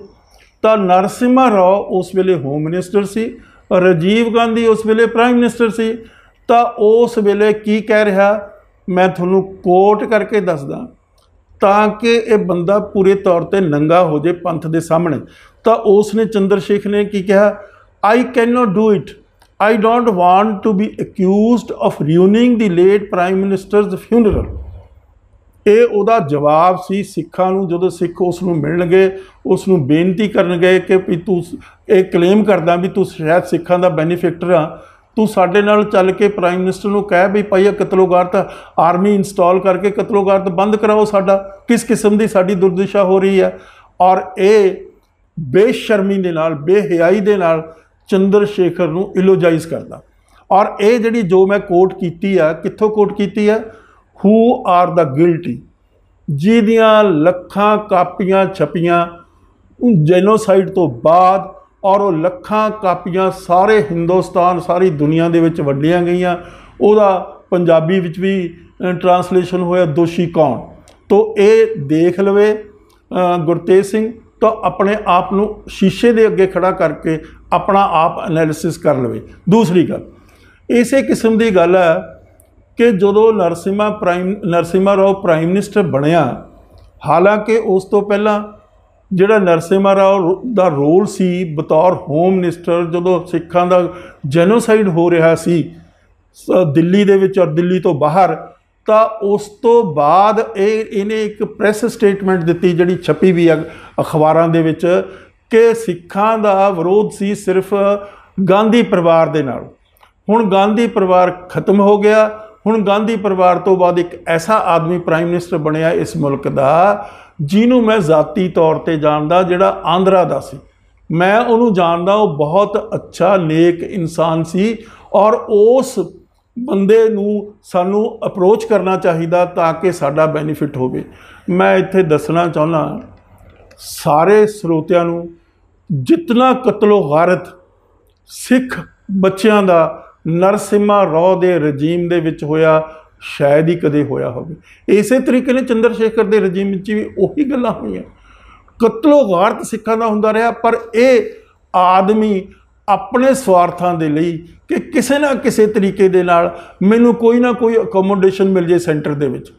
ਤਾਂ ਨਰਸਿਮਾ ਰਾਓ ਉਸ ਵੇਲੇ ਹੋਮ ਮਿਨਿਸਟਰ ਸੀ ਰਜੀਵ ਗਾਂਧੀ ਉਸ ਵੇਲੇ ਪ੍ਰਾਈਮ ਮਿਨਿਸਟਰ ਸੀ ਤਾਂ ਉਸ ਵੇਲੇ ਕੀ ਕਹਿ ਰਿਹਾ ਮੈਂ ਤੁਹਾਨੂੰ ਕੋਟ ਕਰਕੇ ਦੱਸਦਾ ਤਾਂ ਕਿ ਇਹ ਬੰਦਾ ਪੂਰੇ ਤੌਰ ਤੇ ਨੰਗਾ ਹੋ ਜੇ ਪੰਥ ਦੇ ਸਾਹਮਣੇ ਤਾਂ ਉਸ ਨੇ ਚੰਦਰ ਸ਼ੇਖ ਨੇ ਕੀ ਕਿਹਾ I can not do it I don't want to be accused of ruining the late prime minister's funeral ਇਹ ਉਹਦਾ ਜਵਾਬ ਸੀ ਸਿੱਖਾਂ ਨੂੰ ਜਦੋਂ ਸਿੱਖ ਉਸ ਨੂੰ ਮਿਲਣਗੇ ਉਸ ਨੂੰ ਬੇਨਤੀ ਕਰਨ ਗਏ ਕਿ ਵੀ ਤੂੰ ਇਹ ਕਲੇਮ ਕਰਦਾ ਵੀ ਤੂੰ ਸ਼ਾਇਦ ਸਿੱਖਾਂ ਦਾ ਬੈਨੀਫੈਕਟਰ ਆ ਤੂੰ ਸਾਡੇ ਨਾਲ ਚੱਲ ਕੇ ਪ੍ਰਾਈਮ ਮਿਨਿਸਟਰ ਨੂੰ ਕਹਿ ਵੀ ਭਾਈ ਇਹ ਕਤਲੋਗਾਰਤ ਆਰਮੀ ਇੰਸਟਾਲ ਕਰਕੇ ਕਤਲੋਗਾਰਤ ਬੰਦ ਕਰਾਓ ਸਾਡਾ ਕਿਸ ਕਿਸਮ ਦੀ ਸਾਡੀ ਦੁਰਦਸ਼ਾ ਹੋ ਰਹੀ ਹੈ ਔਰ ਇਹ ਬੇਸ਼ਰਮੀ ਦੇ ਨਾਲ ਬੇਹਿਆਈ ਦੇ ਨਾਲ ਚੰਦਰ ਸ਼ੇਖਰ ਨੂੰ ਇਲੋਜਾਈਜ਼ ਕਰਦਾ ਔਰ ਇਹ ਜਿਹੜੀ ਜੋ ਮੈਂ ਕੋਟ ਕੀਤੀ ਆ ਕਿੱਥੋਂ ਕੋਟ ਕੀਤੀ ਆ ਹੂ ਆਰ ਦਾ ਗਿਲਟੀ ਜਿਹਦੀਆਂ ਲੱਖਾਂ ਕਾਪੀਆਂ ਛਪੀਆਂ ਜੈਨੋਸਾਈਡ ਤੋਂ ਬਾਅਦ ਔਰ ਉਹ ਲੱਖਾਂ ਕਾਪੀਆਂ ਸਾਰੇ ਹਿੰਦੁਸਤਾਨ ਸਾਰੀ ਦੁਨੀਆ ਦੇ ਵਿੱਚ ਵੰਡੀਆਂ ਗਈਆਂ ਉਹਦਾ ਪੰਜਾਬੀ ਵਿੱਚ ਵੀ ਟਰਾਂਸਲੇਸ਼ਨ ਹੋਇਆ ਦੋਸ਼ੀ ਕੌਣ ਤੋਂ ਇਹ ਦੇਖ ਲਵੇ ਗੁਰਤੇਜ ਸਿੰਘ ਤਾਂ ਆਪਣੇ ਆਪ ਨੂੰ ਸ਼ੀਸ਼ੇ ਦੇ ਅੱਗੇ ਖੜਾ ਕਰਕੇ ਆਪਣਾ ਆਪ ਐਨਾਲਿਸਿਸ ਕਰ ਲਵੇ ਦੂਸਰੀ ਗੱਲ ਇਸੇ ਕਿਸਮ ਦੀ ਗੱਲ ਹੈ ਕਿ ਜਦੋਂ Narasimha prime Narasimha Rao prime minister ਬਣਿਆ ਹਾਲਾਂਕਿ ਉਸ ਤੋਂ ਪਹਿਲਾਂ ਜਿਹੜਾ ਨਰਸਿਮਾ ਰਾਓ ਦਾ ਰੋਲ ਸੀ ਬਤੌਰ ਹੋਮ ਮਿਨਿਸਟਰ ਜਦੋਂ ਸਿੱਖਾਂ ਦਾ ਜੈਨੋਸਾਈਡ ਹੋ ਰਿਹਾ ਸੀ ਦਿੱਲੀ ਦੇ ਵਿੱਚ ਔਰ ਦਿੱਲੀ ਤੋਂ ਬਾਹਰ ਤਾਂ ਉਸ ਤੋਂ ਬਾਅਦ ਇਹ ਇਹਨੇ ਇੱਕ ਪ੍ਰੈਸ ਸਟੇਟਮੈਂਟ ਦਿੱਤੀ ਜਿਹੜੀ ਛਪੀ ਵੀ ਅਖਬਾਰਾਂ ਦੇ ਵਿੱਚ ਕਿ ਸਿੱਖਾਂ ਦਾ ਵਿਰੋਧ ਸੀ ਸਿਰਫ ਗਾਂਧੀ ਪਰਿਵਾਰ ਦੇ ਨਾਲ ਹੁਣ ਗਾਂਧੀ ਪਰਿਵਾਰ ਖਤਮ ਹੋ ਗਿਆ ਹੁਣ ਗਾਂਧੀ ਪਰਿਵਾਰ ਤੋਂ ਬਾਅਦ ਇੱਕ ਐਸਾ ਆਦਮੀ ਪ੍ਰਾਈਮ ਮਿਨਿਸਟਰ ਬਣਿਆ ਇਸ ਮੁਲਕ ਦਾ ਜਿਹਨੂੰ ਮੈਂ ਜ਼ਾਤੀ ਤੌਰ ਤੇ ਜਾਣਦਾ ਜਿਹੜਾ ਆਂਧਰਾ ਦਾ ਸੀ ਮੈਂ ਉਹਨੂੰ ਜਾਣਦਾ ਉਹ ਬਹੁਤ ਅੱਛਾ ਨੇਕ ਇਨਸਾਨ ਸੀ ਔਰ ਉਸ ਬੰਦੇ ਨੂੰ ਸਾਨੂੰ ਅਪਰੋਚ ਕਰਨਾ ਚਾਹੀਦਾ ਤਾਂ ਕਿ ਸਾਡਾ ਬੈਨੀਫਿਟ ਹੋਵੇ ਮੈਂ ਇੱਥੇ ਦੱਸਣਾ ਚਾਹੁੰਦਾ ਸਾਰੇ ਸਰੋਤਿਆਂ ਨੂੰ ਜਿਤਨਾ ਕਤਲੋ ਗਾਰਤ ਸਿੱਖ ਬੱਚਿਆਂ ਦਾ ਨਰਸਿਮਾ ਰੌ ਦੇ ਰਜੀਮ ਦੇ ਵਿੱਚ ਹੋਇਆ ਸ਼ਾਇਦ ਹੀ ਕਦੇ ਹੋਇਆ ਹੋਵੇ ਇਸੇ ਤਰੀਕੇ ਨੇ ਚੰਦਰ ਸ਼ੇਖਰ ਦੇ ਰਜੀਮ ਵਿੱਚ ਵੀ ਉਹੀ ਗੱਲਾਂ ਹੋਈਆਂ ਕਤਲੋ ਗਾਰਤ ਸਿੱਖਾਂ ਦਾ ਹੁੰਦਾ ਰਿਹਾ ਪਰ ਇਹ ਆਦਮੀ ਆਪਣੇ ਸਵਾਰਥਾਂ ਦੇ ਲਈ ਕਿ ਕਿਸੇ ਨਾ ਕਿਸੇ ਤਰੀਕੇ ਦੇ ਨਾਲ ਮੈਨੂੰ ਕੋਈ ਨਾ ਕੋਈ ਅਕੋਮੋਡੇਸ਼ਨ ਮਿਲ ਜੇ ਸੈਂਟਰ ਦੇ ਵਿੱਚ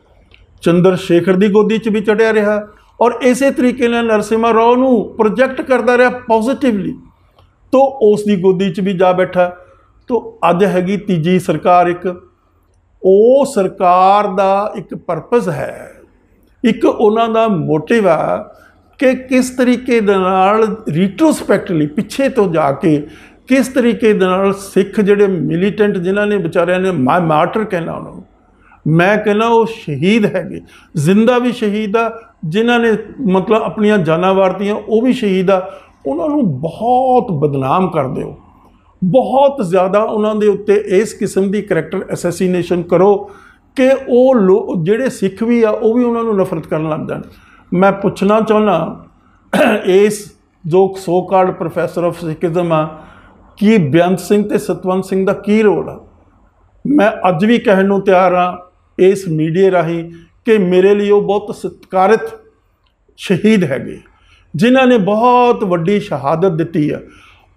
ਚੰਦਰ ਸ਼ੇਖਰ ਦੀ ਗੋਦੀ 'ਚ ਵੀ ਚੜਿਆ ਰਿਹਾ ਔਰ ਇਸੇ ਤਰੀਕੇ ਨਾਲ ਨਰਸਿਮਾ ਰਾਓ ਨੂੰ ਪ੍ਰੋਜੈਕਟ ਕਰਦਾ ਰਿਹਾ ਪੋਜ਼ਿਟਿਵਲੀ ਤੋਂ ਉਸ ਦੀ ਗੋਦੀ 'ਚ ਵੀ ਜਾ ਬੈਠਾ ਤੋਂ ਅੱਜ ਹੈਗੀ ਤੀਜੀ ਸਰਕਾਰ ਇੱਕ ਉਹ ਸਰਕਾਰ ਦਾ ਇੱਕ ਪਰਪਸ ਹੈ ਇੱਕ ਉਹਨਾਂ ਦਾ ਮੋਟਿਵ ਆ ਕਿ ਕਿਸ ਤਰੀਕੇ ਦੇ ਨਾਲ ਰੀਟਰੋਸਪੈਕਟਿਵਲੀ ਪਿੱਛੇ ਤੋਂ ਜਾ ਕੇ ਕਿਸ ਤਰੀਕੇ ਦੇ ਨਾਲ ਸਿੱਖ ਜਿਹੜੇ ਮਿਲੀਟੈਂਟ ਜਿਨ੍ਹਾਂ ਨੇ ਵਿਚਾਰਿਆਂ ਨੇ ਮਾਰਟਰ ਕਹਿਣਾ ਉਹਨਾਂ ਨੂੰ ਮੈਂ ਕਹਿੰਦਾ ਉਹ ਸ਼ਹੀਦ ਹੈਗੇ ਜ਼ਿੰਦਾ ਵੀ ਸ਼ਹੀਦ ਆ ਜਿਨ੍ਹਾਂ ਨੇ ਮਤਲਬ ਆਪਣੀਆਂ ਜਾਨਾਂ ਵਾਰਤੀਆਂ ਉਹ ਵੀ ਸ਼ਹੀਦ ਆ ਉਹਨਾਂ ਨੂੰ ਬਹੁਤ ਬਦਨਾਮ ਕਰਦੇ ਹੋ ਬਹੁਤ ਜ਼ਿਆਦਾ ਉਹਨਾਂ ਦੇ ਉੱਤੇ ਇਸ ਕਿਸਮ ਦੀ ਕੈਰੈਕਟਰ ਅਸੈਸੀਨੇਸ਼ਨ ਕਰੋ ਕਿ ਉਹ ਜਿਹੜੇ ਸਿੱਖ ਵੀ ਆ ਉਹ ਵੀ ਉਹਨਾਂ ਨੂੰ ਨਫ਼ਰਤ ਕਰਨ ਲੱਗ ਜਾਣ ਮੈਂ ਪੁੱਛਣਾ ਚਾਹੁੰਦਾ ਇਸ ਜੋ so called professor of Sikhism ਆ ਕੀ ਬਿਆੰਤ ਸਿੰਘ ਤੇ ਸਤਵੰਤ ਸਿੰਘ ਦਾ ਕੀ ਰੋਲ ਆ ਮੈਂ ਅੱਜ ਵੀ ਕਹਿਣ ਨੂੰ ਤਿਆਰ ਆ ਇਸ ਮੀਡੀਆ ਰਾਹੀਂ ਕਿ ਮੇਰੇ ਲਈ ਉਹ ਬਹੁਤ ਸਤਿਕਾਰਿਤ ਸ਼ਹੀਦ ਹੈਗੇ ਜਿਨ੍ਹਾਂ ਨੇ ਬਹੁਤ ਵੱਡੀ ਸ਼ਹਾਦਤ ਦਿੱਤੀ ਆ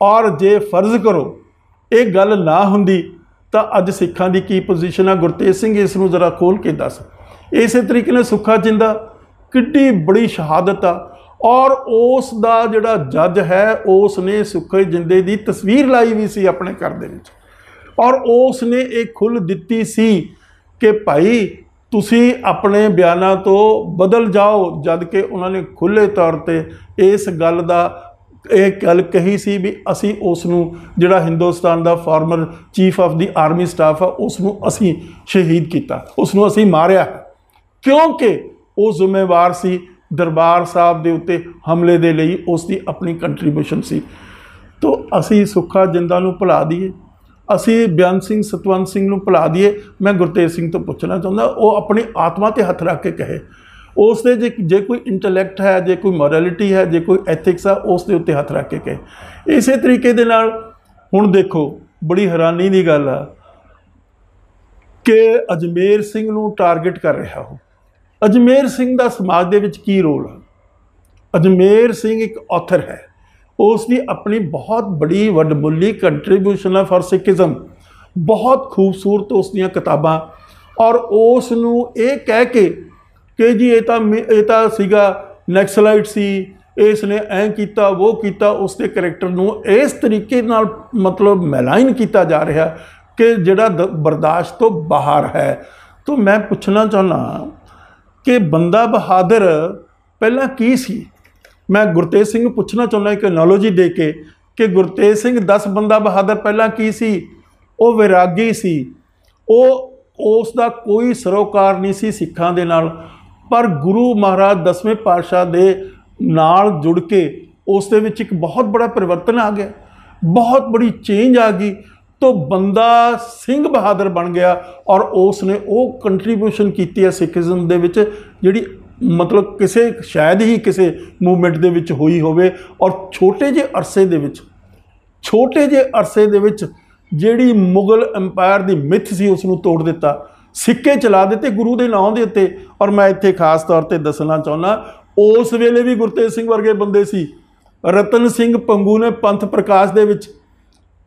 ਔਰ ਜੇ ਫਰਜ਼ ਕਰੋ ਇਹ ਗੱਲ ਨਾ ਹੁੰਦੀ ਤਾਂ ਅੱਜ ਸਿੱਖਾਂ ਦੀ ਕੀ ਪੋਜੀਸ਼ਨ ਆ ਗੁਰਤੇਜ ਸਿੰਘ ਇਸ ਨੂੰ ਜ਼ਰਾ ਖੋਲ ਕੇ ਦੱਸ ਇਸੇ ਤਰੀਕੇ ਨਾਲ ਸੁੱਖਾ ਜਿੰਦਾ ਕਿੱਡੀ ਬੜੀ ਸ਼ਹਾਦਤ ਆ ਔਰ ਉਸ ਦਾ ਜਿਹੜਾ ਜੱਜ ਹੈ ਉਸ ਨੇ ਸੁੱਖੇ ਜਿੰਦੇ ਦੀ ਤਸਵੀਰ ਲਾਈ ਵੀ ਸੀ ਆਪਣੇ ਘਰ ਦੇ ਵਿੱਚ ਔਰ ਉਸ ਨੇ ਇਹ ਖੁੱਲ ਦਿੱਤੀ ਸੀ ਕਿ ਭਾਈ ਤੁਸੀਂ ਆਪਣੇ ਬਿਆਨਾਂ ਤੋਂ ਬਦਲ ਜਾਓ ਜਦ ਕਿ ਉਹਨਾਂ ਨੇ ਖੁੱਲੇ ਤੌਰ ਤੇ ਇਸ ਗੱਲ ਦਾ ਇਹ ਗੱਲ ਕਹੀ ਸੀ ਵੀ ਅਸੀਂ ਉਸ ਨੂੰ ਜਿਹੜਾ ਹਿੰਦੁਸਤਾਨ ਦਾ former chief of the army staff ਆ ਉਸ ਨੂੰ ਅਸੀਂ ਸ਼ਹੀਦ ਕੀਤਾ ਉਸ ਨੂੰ ਅਸੀਂ ਮਾਰਿਆ ਕਿਉਂਕਿ ਉਹ ਜ਼ਿੰਮੇਵਾਰ ਸੀ ਦਰਬਾਰ ਸਾਹਿਬ ਦੇ ਉੱਤੇ ਹਮਲੇ ਦੇ ਲਈ ਉਸ ਦੀ ਆਪਣੀ ਕੰਟਰੀਬਿਊਸ਼ਨ ਸੀ ਤੋਂ ਅਸੀਂ ਸੁੱਖਾ ਜਿੰਦਾ ਨੂੰ ਭੁਲਾ ਦਈਏ ਅਸੀਂ ਬਿਆਨ ਸਿੰਘ ਸਤਵੰਤ ਸਿੰਘ ਨੂੰ ਭੁਲਾ ਦਈਏ ਮੈਂ ਗੁਰਤੇਜ ਸਿੰਘ ਤੋਂ ਪੁੱਛਣਾ ਚਾਹੁੰਦਾ ਉਹ ਆਪਣੀ ਆਤਮਾ ਤੇ ਹੱਥ ਰੱਖ ਕੇ ਕਹੇ ਉਸ ਦੇ ਜੇ ਜੇ ਕੋਈ ਇੰਟੈਲੈਕਟ ਹੈ ਜੇ ਕੋਈ ਮੋਰੈਲਿਟੀ ਹੈ ਜੇ ਕੋਈ ਐਥਿਕਸ ਆ ਉਸ ਦੇ ਉੱਤੇ ਹੱਥ ਰੱਖ ਕੇ ਕਹੇ ਇਸੇ ਤਰੀਕੇ ਦੇ ਨਾਲ ਹੁਣ ਦੇਖੋ ਬੜੀ ਹੈਰਾਨੀ ਦੀ ਗੱਲ ਆ ਕਿ ਅਜਮੇਰ ਸਿੰਘ ਨੂੰ ਟਾਰਗੇਟ ਕਰ ਰਿਹਾ ਹੋ ਅਜਮੇਰ ਸਿੰਘ ਦਾ ਸਮਾਜ ਦੇ ਵਿੱਚ ਕੀ ਰੋਲ ਹੈ ਅਜਮੇਰ ਸਿੰਘ ਇੱਕ ਆਥਰ ਹੈ ਉਸ ਦੀ ਆਪਣੀ ਬਹੁਤ ਬੜੀ ਵੱਡਮੁੱਲੀ ਕੰਟਰੀਬਿਊਸ਼ਨ ਆ ਫਾਰ ਸਿੱਖੀਜ਼ਮ ਬਹੁਤ ਖੂਬਸੂਰਤ ਉਸ ਦੀਆਂ ਕਿਤਾਬਾਂ ਔਰ ਉਸ ਨੂੰ ਇਹ ਕਹਿ ਕੇ ਕਿ ਜੀ ਇਹ ਤਾਂ ਇਹ ਤਾਂ ਸੀਗਾ ਨੈਕਸਲਾਈਟ ਸੀ ਇਸ ਨੇ ਐ ਕੀਤਾ ਉਹ ਕੀਤਾ ਉਸ ਦੇ ਕੈਰੈਕਟਰ ਨੂੰ ਇਸ ਤਰੀਕੇ ਨਾਲ ਮਤਲਬ ਮੈਲਾਈਨ ਕੀਤਾ ਜਾ ਰਿਹਾ ਕਿ ਜਿਹੜਾ ਬਰਦਾਸ਼ਤ ਤੋਂ ਬਾਹਰ ਹੈ ਤੋਂ ਮੈਂ ਪੁੱਛਣਾ ਚਾਹੁੰਦਾ ਕਿ ਬੰਦਾ ਬਹਾਦਰ ਪਹਿਲਾਂ ਕੀ ਸੀ ਮੈਂ ਗੁਰਤੇਜ ਸਿੰਘ ਨੂੰ ਪੁੱਛਣਾ ਚਾਹੁੰਦਾ ਇੱਕ ਐਨਾਲੋਜੀ ਦੇ ਕੇ ਕਿ ਗੁਰਤੇਜ ਸਿੰਘ 10 ਬੰਦਾ ਬਹਾਦਰ ਪਹਿਲਾਂ ਕੀ ਸੀ ਉਹ ਵਿਰਾਗੀ ਸੀ ਉਹ ਉਸ ਦਾ ਕੋਈ ਸਰੋਕਾਰ ਨਹੀਂ ਸੀ ਸਿੱਖਾਂ ਦੇ ਨਾਲ ਪਰ ਗੁਰੂ ਮਹਾਰਾਜ ਦਸਵੇਂ ਪਾਤਸ਼ਾਹ ਦੇ ਨਾਲ ਜੁੜ ਕੇ ਉਸ ਦੇ ਵਿੱਚ ਇੱਕ ਬਹੁਤ ਬੜਾ ਪਰਿਵਰਤਨ ਆ ਗਿਆ ਬਹੁਤ ਬੜੀ ਚੇਂਜ ਆ ਗਈ ਤੋ ਬੰਦਾ ਸਿੰਘ ਬਹਾਦਰ ਬਣ ਗਿਆ ਔਰ ਉਸ ਨੇ ਉਹ ਕੰਟਰੀਬਿਊਸ਼ਨ ਕੀਤੀ ਹੈ ਸਿੱਖੀਜ਼ਮ ਦੇ ਵਿੱਚ ਜਿਹੜੀ ਮਤਲਬ ਕਿਸੇ ਸ਼ਾਇਦ ਹੀ ਕਿਸੇ ਮੂਵਮੈਂਟ ਦੇ ਵਿੱਚ ਹੋਈ ਹੋਵੇ ਔਰ ਛੋਟੇ ਜਿਹੇ ਅਰਸੇ ਦੇ ਵਿੱਚ ਛੋਟੇ ਜਿਹੇ ਅਰਸੇ ਦੇ ਵਿੱਚ ਜਿਹੜੀ ਮੁਗਲ ਐਮਪਾਇਰ ਦੀ ਮਿੱਥ ਸੀ ਉਸ ਨੂੰ ਤੋੜ ਦਿੱਤਾ ਸਿੱਕੇ ਚਲਾ ਦਿੱਤੇ ਗੁਰੂ ਦੇ ਨਾਂ ਦੇ ਉੱਤੇ ਔਰ ਮੈਂ ਇੱਥੇ ਖਾਸ ਤੌਰ ਤੇ ਦੱਸਣਾ ਚਾਹੁੰਦਾ ਉਸ ਵੇਲੇ ਵੀ ਗੁਰਤੇਜ ਸਿੰਘ ਵਰਗੇ ਬੰਦੇ ਸੀ ਰਤਨ ਸਿੰਘ ਪੰਗੂ ਨੇ ਪੰਥ ਪ੍ਰਕਾਸ਼ ਦੇ ਵਿੱਚ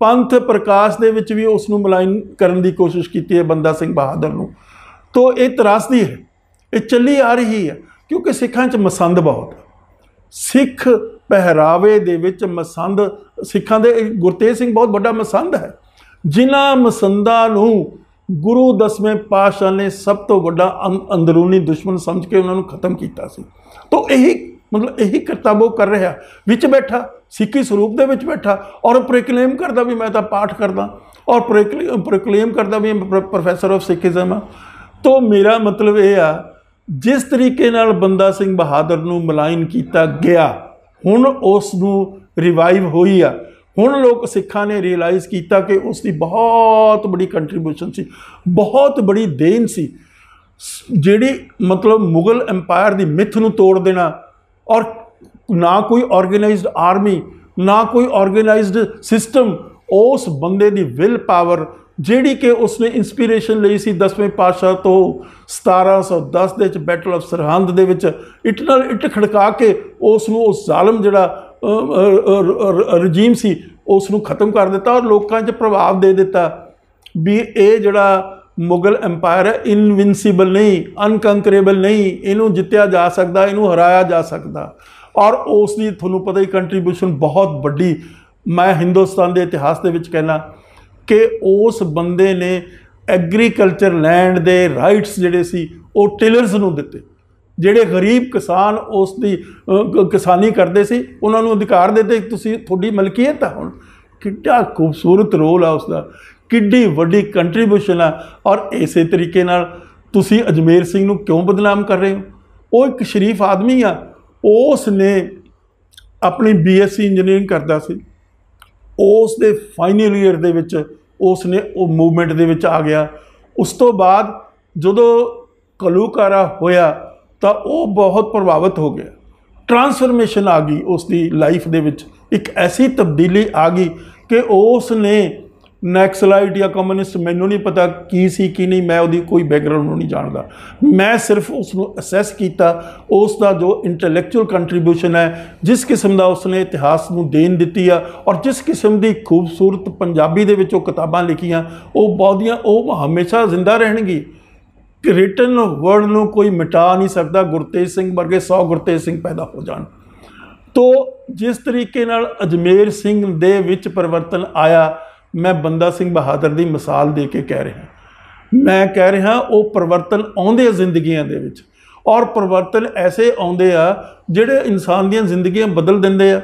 ਪੰਥ ਪ੍ਰਕਾਸ਼ ਦੇ ਵਿੱਚ ਵੀ ਉਸ ਨੂੰ ਮਲਾਈਨ ਕਰਨ ਦੀ ਕੋਸ਼ਿਸ਼ ਕੀਤੀ ਹੈ ਬੰਦਾ ਸਿੰਘ ਬਹਾਦਰ ਨੂੰ ਤੋਂ ਇਹ ਤਰਾਸਦੀ ਹੈ ਇਹ ਚੱਲੀ ਆ ਰਹੀ ਹੈ ਕਿਉਂਕਿ ਸਿੱਖਾਂ 'ਚ ਮਸੰਦ ਬਹੁਤ ਸਿੱਖ ਪਹਿਰਾਵੇ ਦੇ ਵਿੱਚ ਮਸੰਦ ਸਿੱਖਾਂ ਦੇ ਗੁਰਤੇਜ ਸਿੰਘ ਬਹੁਤ ਵੱਡਾ ਮਸੰਦ ਹੈ ਜਿਨ੍ਹਾਂ ਮਸੰਦਾਂ ਨੂੰ ਗੁਰੂ ਦਸਵੇਂ ਪਾਤਸ਼ਾਹ ਨੇ ਸਭ ਤੋਂ ਵੱਡਾ ਅੰਦਰੂਨੀ ਦੁਸ਼ਮਣ ਸਮਝ ਕੇ ਉਹਨਾਂ ਨੂੰ ਖਤਮ ਕੀਤਾ ਸੀ ਤੋਂ ਇਹੀ ਮਤਲਬ ਇਹੀ ਕਰਤੱਵ ਉਹ ਕਰ ਰਿਹਾ ਵਿੱਚ ਬੈਠਾ ਸਿੱਖੀ ਸਰੂਪ ਦੇ ਵਿੱਚ ਬੈਠਾ ਔਰ ਪ੍ਰੋਕਲੇਮ ਕਰਦਾ ਵੀ ਮੈਂ ਤਾਂ ਪਾਠ ਕਰਦਾ ਔਰ ਪ੍ਰੋਕਲੇਮ ਕਰਦਾ ਵੀ ਪ੍ਰੋਫੈਸਰ ਆਫ ਸਿੱਖੀਜ਼ਮ ਆ ਤੋਂ ਮੇਰਾ ਮਤਲਬ ਇਹ ਆ ਜਿਸ ਤਰੀਕੇ ਨਾਲ ਬੰਦਾ ਸਿੰਘ ਬਹਾਦਰ ਨੂੰ ਮਲਾਈਨ ਕੀਤਾ ਗਿਆ ਹੁਣ ਉਸ ਨੂੰ ਰਿਵਾਈਵ ਹੋਈ ਆ ਹੁਣ ਲੋਕ ਸਿੱਖਾਂ ਨੇ ਰਿਅਲਾਈਜ਼ ਕੀਤਾ ਕਿ ਉਸ ਦੀ ਬਹੁਤ ਬੜੀ ਕੰਟਰੀਬਿਊਸ਼ਨ ਸੀ ਬਹੁਤ ਬੜੀ ਦੇਣ ਸੀ ਜਿਹੜੀ ਮਤਲਬ ਮੁਗਲ ਐਮਪਾਇਰ ਦੀ ਮਿੱਥ ਨੂੰ ਤੋੜ ਦੇਣਾ ਔਰ ਨਾ ਕੋਈ ਆਰਗੇਨਾਈਜ਼ਡ ਆਰਮੀ ਨਾ ਕੋਈ ਆਰਗੇਨਾਈਜ਼ਡ ਸਿਸਟਮ ਉਸ ਬੰਦੇ ਦੀ ਵਿਲ ਪਾਵਰ ਜਿਹੜੀ ਕਿ ਉਸਨੇ ਇਨਸਪੀਰੇਸ਼ਨ ਲਈ ਸੀ 10ਵੇਂ ਪਾਤਸ਼ਾਹ ਤੋਂ 1710 ਦੇ ਵਿੱਚ ਬੈਟਲ ਆਫ ਸਰਹੰਦ ਦੇ ਵਿੱਚ ਇਟ ਨਾਲ ਇਟ ਖੜਕਾ ਕੇ ਉਸ ਨੂੰ ਉਸ ਜ਼ਾਲਮ ਜਿਹੜਾ ਰਜੀਮ ਸੀ ਉਸ ਨੂੰ ਖਤਮ ਕਰ ਦਿੱਤਾ ਔਰ ਲੋਕਾਂ 'ਚ ਪ੍ਰਭਾਵ ਦੇ ਦਿੱਤਾ ਵੀ ਇਹ ਜਿਹੜਾ ਮੁਗਲ ਐਮਪਾਇਰ ਹੈ ਇਨਵਿੰਸੀਬਲ ਨਹੀਂ ਅਨਕੰਕਰੇਬਲ ਨਹੀਂ ਇਹਨੂੰ ਜਿੱਤਿਆ ਜਾ ਸਕਦਾ ਇਹਨੂੰ ਹਰਾਇਆ ਜਾ ਸਕਦਾ ਔਰ ਉਸ ਦੀ ਤੁਹਾਨੂੰ ਪਤਾ ਹੀ ਕੰਟਰੀਬਿਊਸ਼ਨ ਬਹੁਤ ਵੱਡੀ ਮੈਂ ਹਿੰਦੁਸਤਾਨ ਦੇ ਇਤਿਹਾਸ ਦੇ ਵਿੱਚ ਕਹਿਣਾ ਕਿ ਉਸ ਬੰਦੇ ਨੇ ਐਗਰੀਕਲਚਰ ਲੈਂਡ ਦੇ ਰਾਈਟਸ ਜਿਹੜੇ ਸੀ ਉਹ ਟੇਲਰਸ ਨੂੰ ਦਿੱਤੇ ਜਿਹੜੇ ਗਰੀਬ ਕਿਸਾਨ ਉਸ ਦੀ ਕਿਸਾਨੀ ਕਰਦੇ ਸੀ ਉਹਨਾਂ ਨੂੰ ਅਧਿਕਾਰ ਦਿੱਤੇ ਤੁਸੀਂ ਤੁਹਾਡੀ ਮਲਕੀਅਤ ਆ ਹੁਣ ਕਿੱਡਾ ਖੂਬਸੂਰਤ ਰੋਲ ਆ ਉਸ ਦਾ ਕਿੱਡੀ ਵੱਡੀ ਕੰਟਰੀਬਿਊਸ਼ਨ ਆ ਔਰ ਇਸੇ ਤਰੀਕੇ ਨਾਲ ਤੁਸੀਂ ਅਜਮੇਰ ਸਿੰਘ ਨੂੰ ਕਿਉਂ ਬਦਨਾਮ ਕਰ ਰਹੇ ਹੋ ਉਹ ਇੱਕ ਸ਼ਰੀਫ ਆਦਮੀ ਆ ਉਸ ਨੇ ਆਪਣੀ ਬੀਐਸਸੀ ਇੰਜੀਨੀਅਰਿੰਗ ਕਰਦਾ ਸੀ ਉਸ ਦੇ ਫਾਈਨਲ ਈਅਰ ਦੇ ਵਿੱਚ ਉਸ ਨੇ ਉਹ ਮੂਵਮੈਂਟ ਦੇ ਵਿੱਚ ਆ ਗਿਆ ਉਸ ਤੋਂ ਬਾਅਦ ਜਦੋਂ ਕਲੂਕਾਰਾ ਹੋਇਆ ਤਾਂ ਉਹ ਬਹੁਤ ਪ੍ਰਭਾਵਿਤ ਹੋ ਗਿਆ ਟਰਾਂਸਫਰਮੇਸ਼ਨ ਆ ਗਈ ਉਸ ਦੀ ਲਾਈਫ ਦੇ ਵਿੱਚ ਇੱਕ ਐਸੀ ਤਬਦੀਲੀ ਆ ਗਈ ਕਿ ਉਸ ਨੇ ਨੈਕਸਲਾਈਟ ਜਾਂ ਕਮਿਊਨਿਸਟ ਮੈਨੂੰ ਨਹੀਂ ਪਤਾ ਕੀ ਸੀ ਕੀ ਨਹੀਂ ਮੈਂ ਉਹਦੀ ਕੋਈ ਬੈਕਗ੍ਰਾਉਂਡ ਨੂੰ ਨਹੀਂ ਜਾਣਦਾ ਮੈਂ ਸਿਰਫ ਉਸ ਨੂੰ ਅਸੈਸ ਕੀਤਾ ਉਸ ਦਾ ਜੋ ਇੰਟੈਲੈਕਚੁਅਲ ਕੰਟਰੀਬਿਊਸ਼ਨ ਹੈ ਜਿਸ ਕਿਸਮ ਦਾ ਉਸ ਨੇ ਇਤਿਹਾਸ ਨੂੰ ਦੇਣ ਦਿੱਤੀ ਆ ਔਰ ਜਿਸ ਕਿਸਮ ਦੀ ਖੂਬਸੂਰਤ ਪੰਜਾਬੀ ਦੇ ਵਿੱਚ ਉਹ ਕਿਤਾਬਾਂ ਲਿਖੀਆਂ ਉਹ ਬਹੁਤੀਆਂ ਉਹ ਹਮੇਸ਼ਾ ਜ਼ਿੰਦਾ ਰਹਿਣਗੀ ਕਿ ਰਿਟਨ ਵਰਡ ਨੂੰ ਕੋਈ ਮਿਟਾ ਨਹੀਂ ਸਕਦਾ ਗੁਰਤੇਜ ਸਿੰਘ ਵਰਗੇ 100 ਗੁਰਤੇਜ ਸਿੰਘ ਪੈਦਾ ਹੋ ਜਾਣ ਤੋਂ ਜਿਸ ਤਰੀਕੇ ਨਾਲ ਅਜਮੇਰ ਸਿੰਘ ਦੇ ਵਿੱਚ ਪਰਿਵਰਤਨ ਆਇਆ ਮੈਂ ਬੰਦਾ ਸਿੰਘ ਬਹਾਦਰ ਦੀ ਮਿਸਾਲ ਦੇ ਕੇ ਕਹਿ ਰਿਹਾ ਮੈਂ ਕਹਿ ਰਿਹਾ ਉਹ ਪਰਿਵਰਤਨ ਆਉਂਦੇ ਆ ਜ਼ਿੰਦਗੀਆਂ ਦੇ ਵਿੱਚ ਔਰ ਪਰਿਵਰਤਨ ਐਸੇ ਆਉਂਦੇ ਆ ਜਿਹੜੇ ਇਨਸਾਨ ਦੀਆਂ ਜ਼ਿੰਦਗੀਆਂ ਬਦਲ ਦਿੰਦੇ ਆ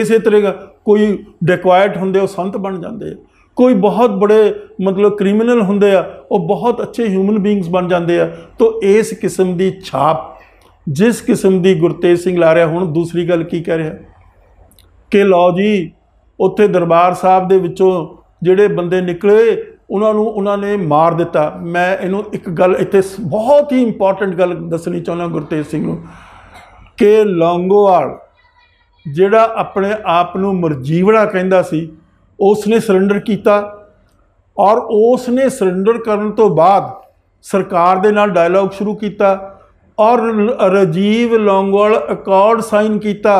ਇਸੇ ਤਰ੍ਹਾਂ ਕੋਈ ਡਿਕਵਾਇਟ ਹੁੰਦੇ ਉਹ ਸੰਤ ਬਣ ਜਾਂਦੇ ਆ ਕੋਈ ਬਹੁਤ ਬੜੇ ਮਤਲਬ ਕ੍ਰਿਮੀਨਲ ਹੁੰਦੇ ਆ ਉਹ ਬਹੁਤ ਅੱਛੇ ਹਿਊਮਨ ਬੀਇੰਗਸ ਬਣ ਜਾਂਦੇ ਆ ਤੋਂ ਇਸ ਕਿਸਮ ਦੀ ਛਾਪ ਜਿਸ ਕਿਸਮ ਦੀ ਗੁਰਤੇਜ ਸਿੰਘ ਲਾ ਰਿਹਾ ਹੁਣ ਦੂਸਰੀ ਗੱਲ ਕੀ ਕਹਿ ਰਿਹਾ ਕਿ ਲਓ ਜੀ ਉੱਥੇ ਦਰਬਾਰ ਸਾਹਿਬ ਦੇ ਵਿੱਚੋਂ ਜਿਹੜੇ ਬੰਦੇ ਨਿਕਲੇ ਉਹਨਾਂ ਨੂੰ ਉਹਨਾਂ ਨੇ ਮਾਰ ਦਿੱਤਾ ਮੈਂ ਇਹਨੂੰ ਇੱਕ ਗੱਲ ਇੱਥੇ ਬਹੁਤ ਹੀ ਇੰਪੋਰਟੈਂਟ ਗੱਲ ਦੱਸਣੀ ਚਾਹੁੰਦਾ ਗੁਰਤੇਜ ਸਿੰਘ ਨੂੰ ਕਿ ਲੌਂਗੋਵਾਲ ਜਿਹੜਾ ਆਪਣੇ ਆਪ ਨੂੰ ਮਰਜੀਵੜਾ ਕਹਿੰਦਾ ਸੀ ਉਸ ਨੇ ਸਰੈਂਡਰ ਕੀਤਾ ਔਰ ਉਸ ਨੇ ਸਰੈਂਡਰ ਕਰਨ ਤੋਂ ਬਾਅਦ ਸਰਕਾਰ ਦੇ ਨਾਲ ਡਾਇਲੌਗ ਸ਼ੁਰੂ ਕੀਤਾ ਔਰ ਰਜੀਵ ਲੌਂਗਵਾਲ ਅਕਾਰਡ ਸਾਈਨ ਕੀਤਾ